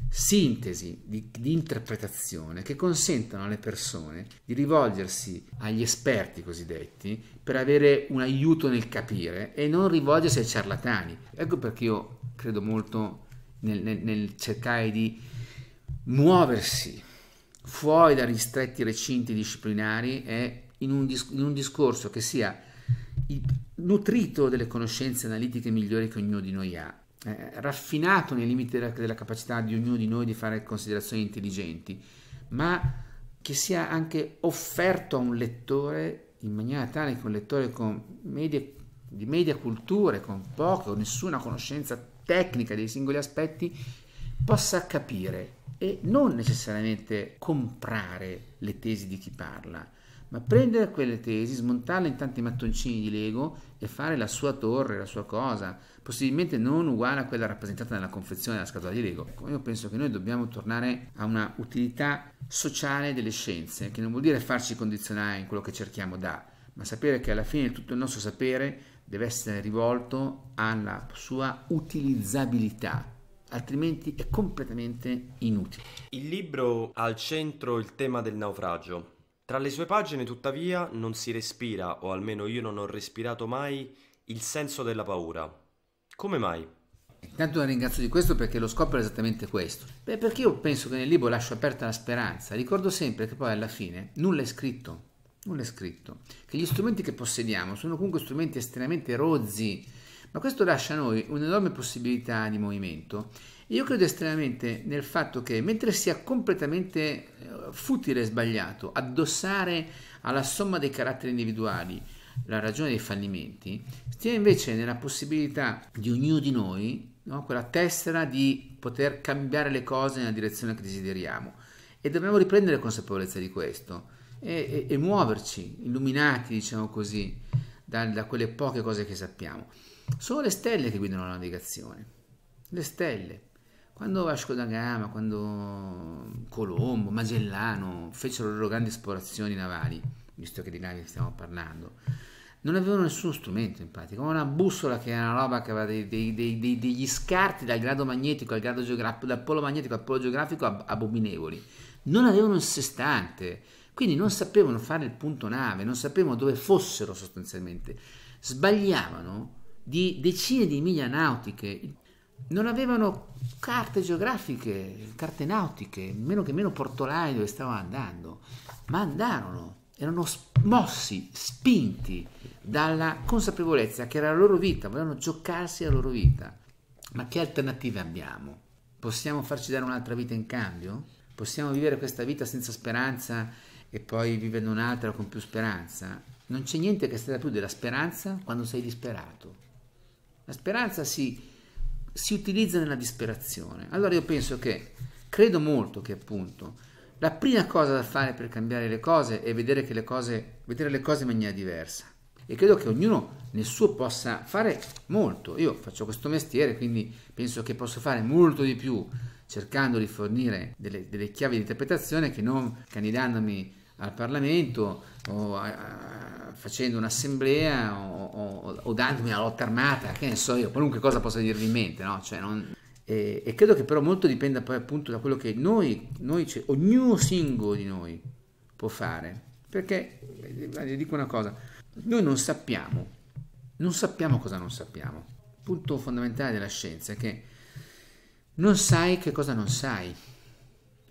sintesi di, di, interpretazione che consentano alle persone di rivolgersi agli esperti cosiddetti per avere un aiuto nel capire e non rivolgersi ai ciarlatani. Ecco perché io credo molto nel, nel, nel cercare di muoversi fuori da ristretti recinti disciplinari e in un, dis, in un discorso che sia il, nutrito delle conoscenze analitiche migliori che ognuno di noi ha eh, raffinato nei limiti della, della, capacità di ognuno di noi di fare considerazioni intelligenti, ma che sia anche offerto a un lettore in maniera tale che un lettore media, di media culture, con poca o nessuna conoscenza tecnica dei singoli aspetti, possa capire e non necessariamente comprare le tesi di chi parla, ma prendere quelle tesi, smontarle in tanti mattoncini di Lego e fare la sua torre, la sua cosa, possibilmente non uguale a quella rappresentata nella confezione della scatola di Lego. Ecco, io penso che noi dobbiamo tornare a una utilità sociale delle scienze, che non vuol dire farci condizionare in quello che cerchiamo da, ma sapere che alla fine tutto il nostro sapere deve essere rivolto alla sua utilizzabilità, altrimenti è completamente inutile. Il libro ha al centro il tema del naufragio. Tra le sue pagine, tuttavia, non si respira, o almeno io non ho respirato mai, il senso della paura. Come mai? Intanto la ringrazio di questo perché lo scopo era esattamente questo. Beh, perché io penso che nel libro lascio aperta la speranza. Ricordo sempre che poi alla fine nulla è scritto, nulla è scritto, che gli strumenti che possediamo sono comunque strumenti estremamente rozzi, ma questo lascia a noi un'enorme possibilità di movimento. E io credo estremamente nel fatto che mentre sia completamente eh, futile e sbagliato addossare alla somma dei caratteri individuali la ragione dei fallimenti stia invece nella possibilità di ognuno di noi, no? quella tessera di poter cambiare le cose nella direzione che desideriamo. E dobbiamo riprendere consapevolezza di questo e, e, e muoverci, illuminati, diciamo così, da, da quelle poche cose che sappiamo. Sono le stelle che guidano la navigazione, le stelle quando Vasco da Gama, quando Colombo, Magellano fecero le loro grandi esplorazioni navali, visto che di navi stiamo parlando, non avevano nessuno strumento in pratica, una bussola che era una roba che aveva dei, dei, dei, degli scarti dal grado magnetico al grado geografico, dal polo magnetico al polo geografico abominevoli, non avevano il sestante, quindi non sapevano fare il punto nave, non sapevano dove fossero sostanzialmente, sbagliavano di decine di miglia nautiche, non avevano carte geografiche, carte nautiche, meno che meno portolai dove stavano andando, ma andarono erano mossi, spinti dalla consapevolezza che era la loro vita, volevano giocarsi la loro vita. Ma che alternative abbiamo? Possiamo farci dare un'altra vita in cambio? Possiamo vivere questa vita senza speranza e poi vivere un'altra con più speranza? Non c'è niente che sia più della speranza quando sei disperato. La speranza si, si utilizza nella disperazione. Allora io penso che, credo molto che appunto la prima cosa da fare per cambiare le cose è vedere, le cose, vedere le cose in maniera diversa. E credo che ognuno nel suo possa fare molto. Io faccio questo mestiere, quindi penso che posso fare molto di più cercando di fornire delle, delle chiavi di interpretazione che non candidandomi al Parlamento o a, a, facendo un'assemblea o, o, o, dandomi alla lotta armata, che ne so io, qualunque cosa possa dirvi in mente, no? Cioè non, e, e, credo che però molto dipenda poi appunto da quello che noi, noi ognuno singolo di noi può fare. Perché, vi eh, eh, dico una cosa, noi non sappiamo, non sappiamo cosa non sappiamo. Il punto fondamentale della scienza è che non sai che cosa non sai.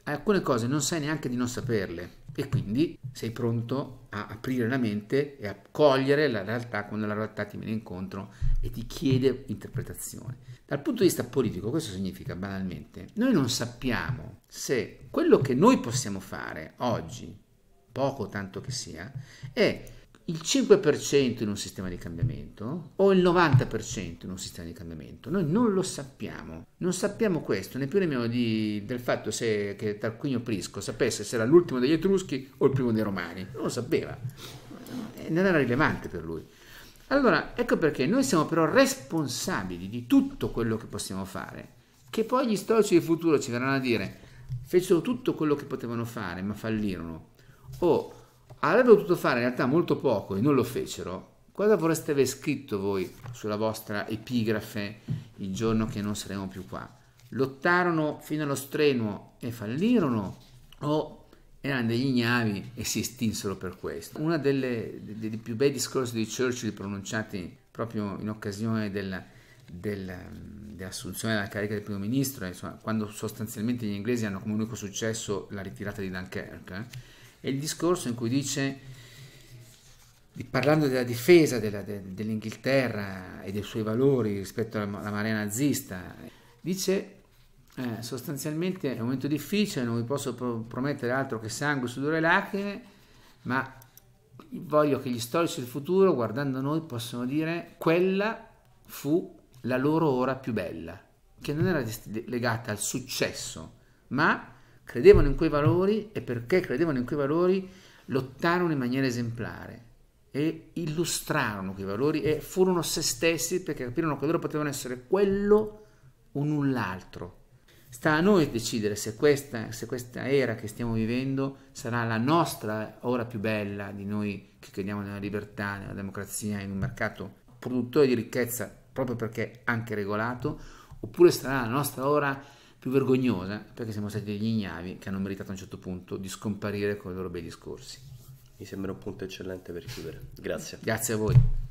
Alcune cose non sai neanche di non saperle e quindi sei pronto a aprire la mente e a cogliere la realtà quando la realtà ti viene incontro e ti chiede interpretazione. Dal punto di vista politico questo significa banalmente, noi non sappiamo se quello che noi possiamo fare oggi, poco tanto che sia, è il 5% in un sistema di cambiamento o il 90% in un sistema di cambiamento. Noi non lo sappiamo, non sappiamo questo, né più né meno di, del fatto se, che Tarquinio Prisco sapesse se era l'ultimo degli Etruschi o il primo dei Romani, non lo sapeva, non era rilevante per lui. Allora, ecco perché noi siamo però responsabili di tutto quello che possiamo fare, che poi gli storici del futuro ci verranno a dire fecero tutto quello che potevano fare ma fallirono, o avrebbero potuto fare in realtà molto poco e non lo fecero, cosa vorreste aver scritto voi sulla vostra epigrafe il giorno che non saremo più qua? Lottarono fino allo strenuo e fallirono? O erano degli ignavi e si estinsero per questo. Uno dei, più bei discorsi di Churchill pronunciati proprio in occasione della, della, dell'assunzione della carica del primo ministro, insomma, quando sostanzialmente gli inglesi hanno come unico successo la ritirata di Dunkerque, eh, è il discorso in cui dice, parlando della difesa della, de, dell'Inghilterra e dei suoi valori rispetto alla, alla marea nazista, dice eh, sostanzialmente è un momento difficile, non vi posso pro promettere altro che sangue, sudore e lacrime, ma voglio che gli storici del futuro, guardando noi, possano dire quella fu la loro ora più bella, che non era legata al successo, ma credevano in quei valori e perché credevano in quei valori lottarono in maniera esemplare e illustrarono quei valori e furono se stessi perché capirono che loro potevano essere quello o null'altro Sta a noi decidere se questa, se questa era che stiamo vivendo sarà la nostra ora più bella di noi che crediamo nella libertà, nella democrazia, in un mercato produttore di ricchezza proprio perché anche regolato, oppure sarà la nostra ora più vergognosa perché siamo stati degli ignavi che hanno meritato a un certo punto di scomparire con i loro bei discorsi. Mi sembra un punto eccellente per chiudere. Grazie. Grazie a voi.